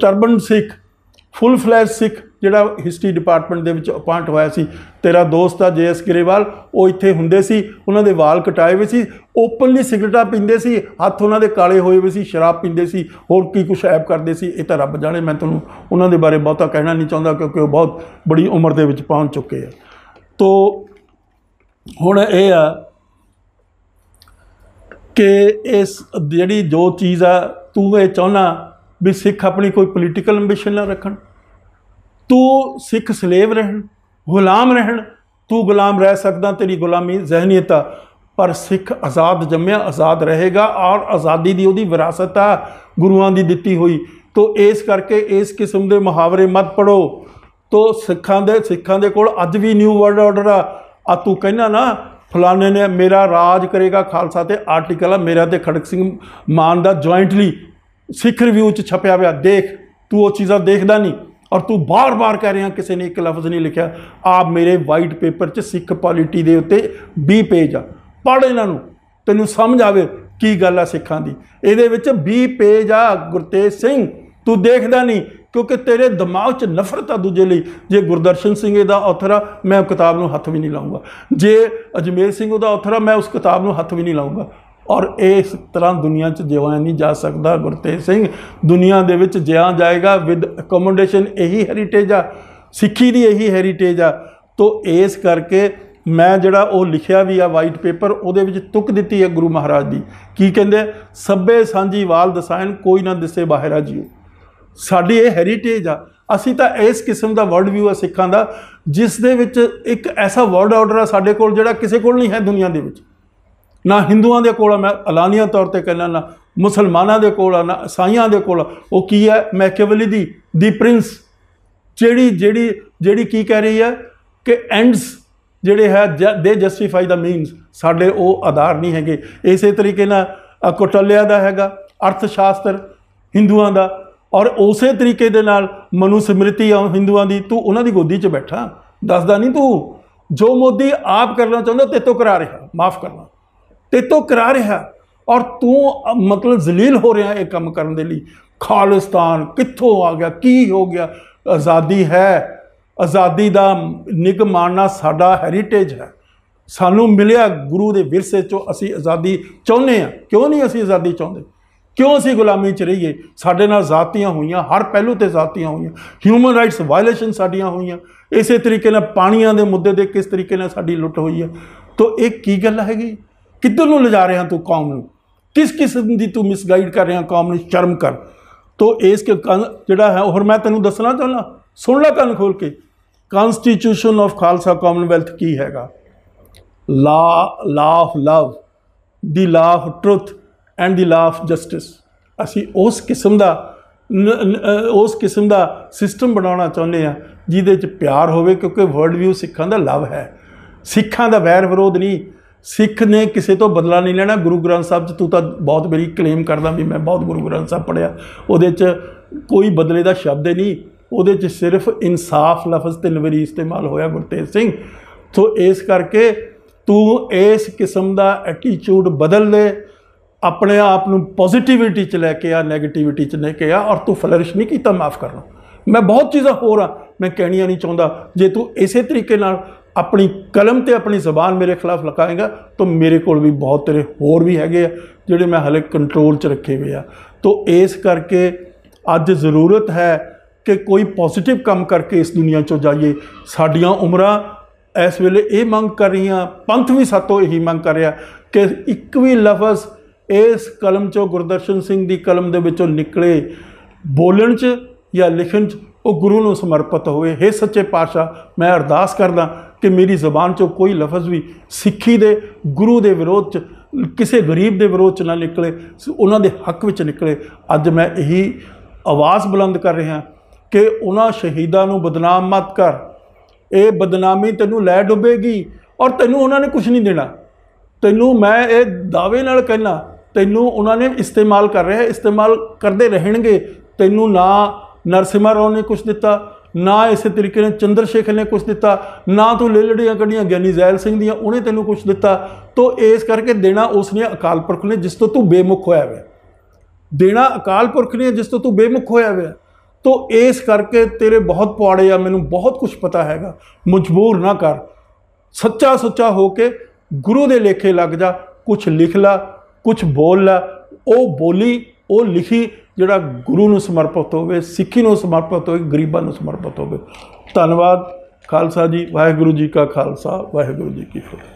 ਟਰਬਨ ਸਿੱਖ ਫੁੱਲ ਫਲੈਸ਼ ਸਿੱਖ ਜਿਹੜਾ ਹਿਸਟਰੀ ਡਿਪਾਰਟਮੈਂਟ ਦੇ ਵਿੱਚ ਅਪਾਇੰਟ ਹੋਇਆ ਸੀ ਤੇਰਾ ਦੋਸਤ ਆ ਜੇਐਸ ਗਰੇਵਾਲ ਉਹ ਇੱਥੇ ਹੁੰਦੇ ਸੀ ਉਹਨਾਂ ਦੇ ਵਾਲ ਕਟਾਏ ਹੋਏ ਸੀ ਓਪਨਲੀ ਸਿਗਰਟਾਂ ਪੀਂਦੇ ਸੀ ਹੱਥ ਉਹਨਾਂ ਦੇ ਕਾਲੇ ਹੋਏ ਹੋਏ ਸੀ ਸ਼ਰਾਬ ਪੀਂਦੇ ਸੀ ਹੋਰ ਕੀ ਕੁਝ ਐਬ ਕਰਦੇ ਸੀ ਇਹ ਤਾਂ ਰੱਬ ਜਾਣੇ ਮੈਂ ਤੁਹਾਨੂੰ ਉਹਨਾਂ ਦੇ ਬਾਰੇ ਬਹੁਤਾ ਕਹਿਣਾ ਨਹੀਂ ਚਾਹੁੰਦਾ ਕਿਉਂਕਿ ਉਹ ਬਹੁਤ ਬੜੀ ਉਮਰ ਦੇ ਵਿੱਚ ਪਹੁੰਚ ਚੁੱਕੇ ਆ ਤੋ ਹੁਣ ਇਹ ਆ ਕਿ ਇਸ ਜਿਹੜੀ ਜੋ ਚੀਜ਼ ਆ ਤੂੰ ਇਹ ਚਾਹਨਾ ਵੀ ਸਿੱਖ ਆਪਣੀ ਕੋਈ ਪੋਲੀਟੀਕਲ ਐਂਬੀਸ਼ਨ ਨਾ ਰੱਖਣ ਤੂੰ ਸਿੱਖ ਸਲੇਵ ਰਹਿਣ ਗੁਲਾਮ ਰਹਿਣ ਤੂੰ ਗੁਲਾਮ ਰਹਿ ਸਕਦਾ ਤੇਰੀ ਗੁਲਾਮੀ ਜ਼ਹਿਨੀਅਤ ਆ ਪਰ ਸਿੱਖ ਆਜ਼ਾਦ ਜੰਮਿਆ ਆਜ਼ਾਦ ਰਹੇਗਾ ਔਰ ਆਜ਼ਾਦੀ ਦੀ ਉਹਦੀ ਵਿਰਾਸਤ ਆ ਗੁਰੂਆਂ ਦੀ ਦਿੱਤੀ ਹੋਈ ਤੋ ਇਸ ਕਰਕੇ ਇਸ ਕਿਸਮ ਦੇ ਮੁਹਾਵਰੇ ਮਤ ਪੜੋ ਤੋ ਸਿੱਖਾਂ ਦੇ ਸਿੱਖਾਂ ਦੇ ਕੋਲ ਅੱਜ ਵੀ ਨਿਊ ਵਰਲਡ ਆਰਡਰ ਆ ਆ ਤੂੰ ਕਹਿਣਾ ਨਾ ਫਲਾਣੇ ਨੇ ਮੇਰਾ ਰਾਜ ਕਰੇਗਾ ਖਾਲਸਾ ਤੇ ਆਰਟੀਕਲ ਆ ਮੇਰਾ ਤੇ ਖੜਕ ਸਿੰਘ ਮਾਨ ਦਾ ਜੁਆਇੰਟਲੀ ਸਿੱਖ ਰਿਵਿਊ ਚ ਛਪਿਆ ਹੋਇਆ ਦੇਖ ਤੂੰ ਉਹ ਚੀਜ਼ਾਂ ਦੇਖਦਾ ਨਹੀਂ ਔਰ ਤੂੰ ਬਾਰ-ਬਾਰ ਕਹਿ ਰਿਹਾ ਕਿਸੇ ਨੇ ਇੱਕ ਲਫ਼ਜ਼ ਨਹੀਂ ਲਿਖਿਆ ਆਪ ਮੇਰੇ ਵਾਈਟ ਪੇਪਰ 'ਚ ਸਿੱਖ ਪੋਲਿਟੀ ਦੇ ਉੱਤੇ 20 ਪੇਜ ਆ ਪੜ੍ਹ ਇਹਨਾਂ ਨੂੰ ਤੈਨੂੰ ਸਮਝ ਆਵੇ ਕੀ ਗੱਲ ਆ ਸਿੱਖਾਂ ਦੀ ਇਹਦੇ ਵਿੱਚ 20 ਪੇਜ ਆ ਗੁਰਤੇਜ ਸਿੰਘ ਤੂੰ ਦੇਖਦਾ ਨਹੀਂ ਕਿਉਂਕਿ ਤੇਰੇ ਦਿਮਾਗ 'ਚ ਨਫ਼ਰਤ ਆ ਦੂਜੇ ਲਈ ਜੇ ਗੁਰਦਰਸ਼ਨ ਸਿੰਘ ਇਹਦਾ ਆਥਰ ਆ ਮੈਂ ਕਿਤਾਬ ਨੂੰ ਹੱਥ ਵੀ ਨਹੀਂ ਲਾਉਂਗਾ ਜੇ ਅਜਮੇਰ ਸਿੰਘ ਉਹਦਾ ਆਥਰ ਆ ਮੈਂ ਉਸ ਕਿਤਾਬ ਨੂੰ ਹੱਥ ਵੀ ਨਹੀਂ ਲਾਉਂਗਾ ਔਰ ਇਸ ਤਰ੍ਹਾਂ ਦੁਨੀਆ 'ਚ ਜਿਵਾਇਆ ਨਹੀਂ ਜਾ ਸਕਦਾ ਗੁਰਤੇਜ ਸਿੰਘ ਦੁਨੀਆ ਦੇ ਵਿੱਚ ਜਿਆ ਜਾਏਗਾ ਵਿਦ ਅਕੋਮੋਡੇਸ਼ਨ ਇਹੀ ਹੈਰੀਟੇਜ ਆ ਸਿੱਖੀ ਦੀ ਇਹੀ ਹੈਰੀਟੇਜ ਆ ਤੋਂ ਇਸ ਕਰਕੇ ਮੈਂ ਜਿਹੜਾ ਉਹ ਲਿਖਿਆ ਵੀ ਆ ਵਾਈਟ ਪੇਪਰ ਉਹਦੇ ਵਿੱਚ ਤੁਕ ਦਿੱਤੀ ਹੈ ਗੁਰੂ ਮਹਾਰਾਜ ਦੀ ਕੀ ਕਹਿੰਦੇ ਸੱਬੇ ਸਾਂਝੀ ਵਾਲ ਦਸਾਇਨ ਕੋਈ ਨਾ ਦਿਸੇ ਆ ਜੀਓ ਸਾਡੀ ਇਹ ਹੈਰੀਟੇਜ ਆ ਅਸੀਂ ਤਾਂ ਇਸ ਕਿਸਮ ਦਾ ਵਰਲਡ ਵਿਊ ਆ ਸਿੱਖਾਂ ਦਾ ਜਿਸ ਦੇ ਵਿੱਚ ਇੱਕ ਐਸਾ ਵਰਲਡ ਆਰਡਰ ਆ ਸਾਡੇ ਕੋਲ ਜਿਹੜਾ ਕਿਸੇ ਕੋਲ ਨਹੀਂ ਹੈ ਦੁਨੀਆ ਦੇ ਵਿੱਚ ਨਾ ਹਿੰਦੂਆਂ ਦੇ ਕੋਲ ਮੈਂ ਐਲਾਨੀਆਂ ਤੌਰ ਤੇ ਕਹਿੰਦਾ ਨਾ ਮੁਸਲਮਾਨਾਂ ਦੇ ਕੋਲ ਨਾ ਇਸਾਈਆਂ ਦੇ ਕੋਲ ਉਹ ਕੀ ਹੈ ਮੈਕੇਵਲੀ ਦੀ ਦੀ ਪ੍ਰਿੰਸ ਜਿਹੜੀ ਜਿਹੜੀ ਜਿਹੜੀ ਕੀ ਕਹਿ ਰਹੀ ਹੈ ਕਿ ਐਂਡਸ ਜਿਹੜੇ ਹੈ ਦੇ ਜਸਟੀਫਾਈ ਦਾ ਮੀਨਸ ਸਾਡੇ ਉਹ ਆਧਾਰ ਨਹੀਂ ਹੈਗੇ ਇਸੇ ਤਰੀਕੇ ਨਾਲ ਕੋਟਲਿਆ ਦਾ ਹੈਗਾ ਅਰਥ ਸ਼ਾਸਤਰ ਹਿੰਦੂਆਂ ਦਾ ਔਰ ਉਸੇ ਤਰੀਕੇ ਦੇ ਨਾਲ ਮਨੂ ਸਮ੍ਰਿਤੀ ਆ ਹਿੰਦੂਆਂ ਦੀ ਤੂੰ ਉਹਨਾਂ ਦੀ ਗੋਦੀ 'ਚ ਬੈਠਾ ਦੱਸਦਾ ਨਹੀਂ ਤੂੰ ਜੋ ਮੋਦੀ ਆਪ ਕਰਨਾ ਚਾਹੁੰਦਾ ਤੇ ਕਰਾ ਰਿਹਾ ਮਾਫ ਕਰਨਾ ਤੋ ਕਰਾ ਰਿਹਾ ਔਰ ਤੂੰ ਮਤਲਬ ਜ਼ਲੀਲ ਹੋ ਰਿਹਾ ਇਹ ਕੰਮ ਕਰਨ ਦੇ ਲਈ ਖਾਲਿਸਤਾਨ ਕਿੱਥੋਂ ਆ ਗਿਆ ਕੀ ਹੋ ਗਿਆ ਆਜ਼ਾਦੀ ਹੈ ਆਜ਼ਾਦੀ ਦਾ ਨਿਗ ਸਾਡਾ ਹੈਰੀਟੇਜ ਹੈ ਸਾਨੂੰ ਮਿਲਿਆ ਗੁਰੂ ਦੇ ਵਿਰਸੇ ਚੋਂ ਅਸੀਂ ਆਜ਼ਾਦੀ ਚਾਹੁੰਦੇ ਆ ਕਿਉਂ ਨਹੀਂ ਅਸੀਂ ਆਜ਼ਾਦੀ ਚਾਹੁੰਦੇ ਕਿਉਂ ਅਸੀਂ ਗੁਲਾਮੀ 'ਚ ਰਹੀਏ ਸਾਡੇ ਨਾਲ ਜ਼ਾਤੀਆਂ ਹੋਈਆਂ ਹਰ ਪਹਿਲੂ ਤੇ ਜ਼ਾਤੀਆਂ ਹੋਈਆਂ ਹਿਊਮਨ ਰਾਈਟਸ ਵਾਇਲੇਸ਼ਨ ਸਾਡੀਆਂ ਹੋਈਆਂ ਇਸੇ ਤਰੀਕੇ ਨਾਲ ਪਾਣੀਆਂ ਦੇ ਮੁੱਦੇ ਦੇ ਕਿਸ ਤਰੀਕੇ ਨਾਲ ਸਾਡੀ ਲੁੱਟ ਹੋਈ ਹੈ ਤੋਂ ਇਹ ਕੀ ਗੱਲ ਹੈਗੀ ਕਿੱਧਰ ਨੂੰ ਲਿਜਾ ਰਿਹਾ ਤੂੰ ਕੌਮ ਨੂੰ ਕਿਸ ਕਿਸਮ ਦੀ ਤੂੰ ਮਿਸਗਾਈਡ ਕਰ ਰਿਹਾ ਕੌਮ ਨੂੰ ਸ਼ਰਮ ਕਰ ਤੋ ਇਸ ਕੇ ਜਿਹੜਾ ਹੈ ਹੋਰ ਮੈਂ ਤੈਨੂੰ ਦੱਸਣਾ ਚਾਹੁੰਦਾ ਸੁਣ ਲੈ ਕੰਨ ਖੋਲ ਕੇ ਕਨਸਟੀਟਿਊਸ਼ਨ ਆਫ ਖਾਲਸਾ ਕਾਮਨਵੈਲਥ ਕੀ ਹੈਗਾ ਲਾ law of love the law of truth and the law of justice ਅਸੀਂ ਉਸ ਕਿਸਮ ਦਾ ਉਸ ਕਿਸਮ ਦਾ ਸਿਸਟਮ ਬਣਾਉਣਾ ਚਾਹੁੰਦੇ ਆ ਜਿਹਦੇ ਚ ਪਿਆਰ ਹੋਵੇ ਕਿਉਂਕਿ ਵਰਲਡ ਵਿਊ ਸਿੱਖਾਂ ਦਾ ਲਵ ਹੈ ਸਿੱਖਾਂ ਦਾ ਵੈਰ ਵਿਰੋਧ ਨਹੀਂ ਸਿੱਖ ਨੇ ਕਿਸੇ ਤੋਂ ਬਦਲਾ ਨਹੀਂ ਲੈਣਾ ਗੁਰੂ ਗ੍ਰੰਥ ਸਾਹਿਬ 'ਚ ਤੂੰ ਤਾਂ ਬਹੁਤ ਮੇਰੀ ਕਲੇਮ ਕਰਦਾ ਵੀ ਮੈਂ ਬਹੁਤ ਗੁਰੂ ਗ੍ਰੰਥ ਸਾਹਿਬ ਪੜਿਆ ਉਹਦੇ 'ਚ ਕੋਈ ਬਦਲੇ ਦਾ ਸ਼ਬਦ ਨਹੀਂ ਉਹਦੇ 'ਚ ਸਿਰਫ ਇਨਸਾਫ ਲਫ਼ਜ਼ ਤਿੰਨ ਵਾਰੀ ਇਸਤੇਮਾਲ ਹੋਇਆ ਗੁਰਤੇਜ ਸਿੰਘ ਤੋਂ ਇਸ ਕਰਕੇ ਤੂੰ ਇਸ ਕਿਸਮ ਦਾ ਐਟੀਟਿਊਡ ਬਦਲ ਲੈ ਆਪਣੇ ਆਪ ਨੂੰ ਪੋਜ਼ਿਟਿਵਿਟੀ 'ਚ ਲੈ ਕੇ ਆ 네ਗੇਟਿਵਿਟੀ 'ਚ ਨਹੀਂ ਕੇ ਆ ਔਰ ਤੂੰ ਫਲਰਿਸ਼ ਨਹੀਂ ਕੀਤਾ ਮਾਫ ਕਰਨਾ ਮੈਂ ਬਹੁਤ ਚੀਜ਼ਾਂ ਹੋਰ ਆ ਮੈਂ ਕਹਿਣੀਆਂ ਨਹੀਂ ਚਾਹੁੰਦਾ ਜੇ ਤੂੰ ਇਸੇ ਤਰੀਕੇ ਨਾਲ ਆਪਣੀ ਕਲਮ ਤੇ ਆਪਣੀ ਜ਼ਬਾਨ ਮੇਰੇ ਖਿਲਾਫ ਲਗਾਏਗਾ ਤਾਂ ਮੇਰੇ ਕੋਲ ਵੀ ਬਹੁਤ ਤੇਰੇ ਹੋਰ ਵੀ ਹੈਗੇ ਆ ਜਿਹੜੇ ਮੈਂ ਹਲੇ ਕੰਟਰੋਲ 'ਚ ਰੱਖੇ ਹੋਏ ਆ ਤਾਂ ਇਸ ਕਰਕੇ ਅੱਜ ਜ਼ਰੂਰਤ ਹੈ ਕਿ ਕੋਈ ਪੋਜ਼ਿਟਿਵ ਕੰਮ ਕਰਕੇ ਇਸ ਦੁਨੀਆ 'ਚੋਂ ਜਾਈਏ ਸਾਡੀਆਂ ਉਮਰਾਂ ਇਸ ਵੇਲੇ ਇਹ ਮੰਗ ਕਰ ਰਹੀਆਂ ਪੰਥ ਵੀ ਸਾਤੋਂ ਇਹੀ ਮੰਗ ਕਰ ਰਿਹਾ ਕਿ ਇੱਕ ਵੀ ਲਫ਼ਜ਼ ਇਸ ਕਲਮ 'ਚੋਂ ਗੁਰਦਰਸ਼ਨ ਸਿੰਘ ਦੀ ਕਲਮ ਦੇ ਵਿੱਚੋਂ ਨਿਕਲੇ ਬੋਲਣ 'ਚ ਜਾਂ ਲਿਖਣ 'ਚ ਉਹ ਗੁਰੂ ਨੂੰ ਸਮਰਪਿਤ ਹੋਵੇ हे ਸੱਚੇ ਪਾਤਸ਼ਾਹ ਮੈਂ ਅਰਦਾਸ ਕਰਦਾ ਕਿ ਮੇਰੀ ਜ਼ੁਬਾਨ ਚੋਂ ਕੋਈ ਲਫ਼ਜ਼ ਵੀ ਸਿੱਖੀ ਦੇ ਗੁਰੂ ਦੇ ਵਿਰੋਧ ਚ ਕਿਸੇ ਗਰੀਬ ਦੇ ਵਿਰੋਧ ਚ ਨਾ ਨਿਕਲੇ ਉਹਨਾਂ ਦੇ ਹੱਕ ਵਿੱਚ ਨਿਕਲੇ ਅੱਜ ਮੈਂ ਇਹੀ ਆਵਾਜ਼ ਬੁਲੰਦ ਕਰ ਰਿਹਾ ਕਿ ਉਹਨਾਂ ਸ਼ਹੀਦਾਂ ਨੂੰ ਬਦਨਾਮ ਮਤ ਕਰ ਇਹ ਬਦਨਾਮੀ ਤੈਨੂੰ ਲੈ ਡੁੱਬੇਗੀ ਔਰ ਤੈਨੂੰ ਉਹਨਾਂ ਨੇ ਕੁਝ ਨਹੀਂ ਦੇਣਾ ਤੈਨੂੰ ਮੈਂ ਇਹ ਦਾਅਵੇ ਨਾਲ ਕਹਿਣਾ ਤੈਨੂੰ ਉਹਨਾਂ ਨੇ ਇਸਤੇਮਾਲ ਕਰ ਰਿਹਾ ਇਸਤੇਮਾਲ ਕਰਦੇ ਰਹਿਣਗੇ ਤੈਨੂੰ ਨਾ ਨਰਸਿਮਰ ਉਹਨੇ ਕੁਝ ਦਿੱਤਾ ਨਾ ਇਸੇ ਤਰੀਕੇ ਨਾਲ ਚੰਦਰਸ਼ੇਖਰ ਨੇ ਕੁਝ ਦਿੱਤਾ ਨਾ ਤੂੰ ਲੈ ਲੜੀਆਂ ਕੱਢੀਆਂ ਗਿਆਨੀ ਜ਼ੈਲ ਸਿੰਘ ਦੀਆਂ ਉਹਨੇ ਤੈਨੂੰ ਕੁਝ ਦਿੱਤਾ ਤੋ ਇਸ ਕਰਕੇ ਦੇਣਾ ਉਸ ਨੇ ਅਕਾਲ ਪੁਰਖ ਨੇ ਜਿਸ ਤੋਂ ਤੂੰ ਬੇਮੁਖ ਹੋਇਆ ਵੇ ਦੇਣਾ ਅਕਾਲ ਪੁਰਖ ਨੇ ਜਿਸ ਤੋਂ ਤੂੰ ਬੇਮੁਖ ਹੋਇਆ ਵੇ ਤੋ ਇਸ ਕਰਕੇ ਤੇਰੇ ਬਹੁਤ ਪਵਾੜੇ ਆ ਮੈਨੂੰ ਬਹੁਤ ਕੁਝ ਪਤਾ ਹੈਗਾ ਮਜਬੂਰ ਨਾ ਕਰ ਸੱਚਾ ਸੁੱਚਾ ਹੋ ਕੇ ਗੁਰੂ ਦੇ ਲੇਖੇ ਲੱਗ ਜਾ ਕੁਝ ਲਿਖ ਲਾ ਕੁਝ ਬੋਲ ਲਾ ਉਹ ਬੋਲੀ ਉਹ ਲਿਖੀ ਜਿਹੜਾ ਗੁਰੂ ਨੂੰ ਸਮਰਪਿਤ ਹੋਵੇ ਸਿੱਖੀ ਨੂੰ ਸਮਰਪਿਤ ਹੋਵੇ ਗਰੀਬਾਂ ਨੂੰ ਸਮਰਪਿਤ ਹੋਵੇ ਧੰਨਵਾਦ ਖਾਲਸਾ ਜੀ ਵਾਹਿਗੁਰੂ ਜੀ ਕਾ ਖਾਲਸਾ ਵਾਹਿਗੁਰੂ ਜੀ ਕੀ ਫਤਿਹ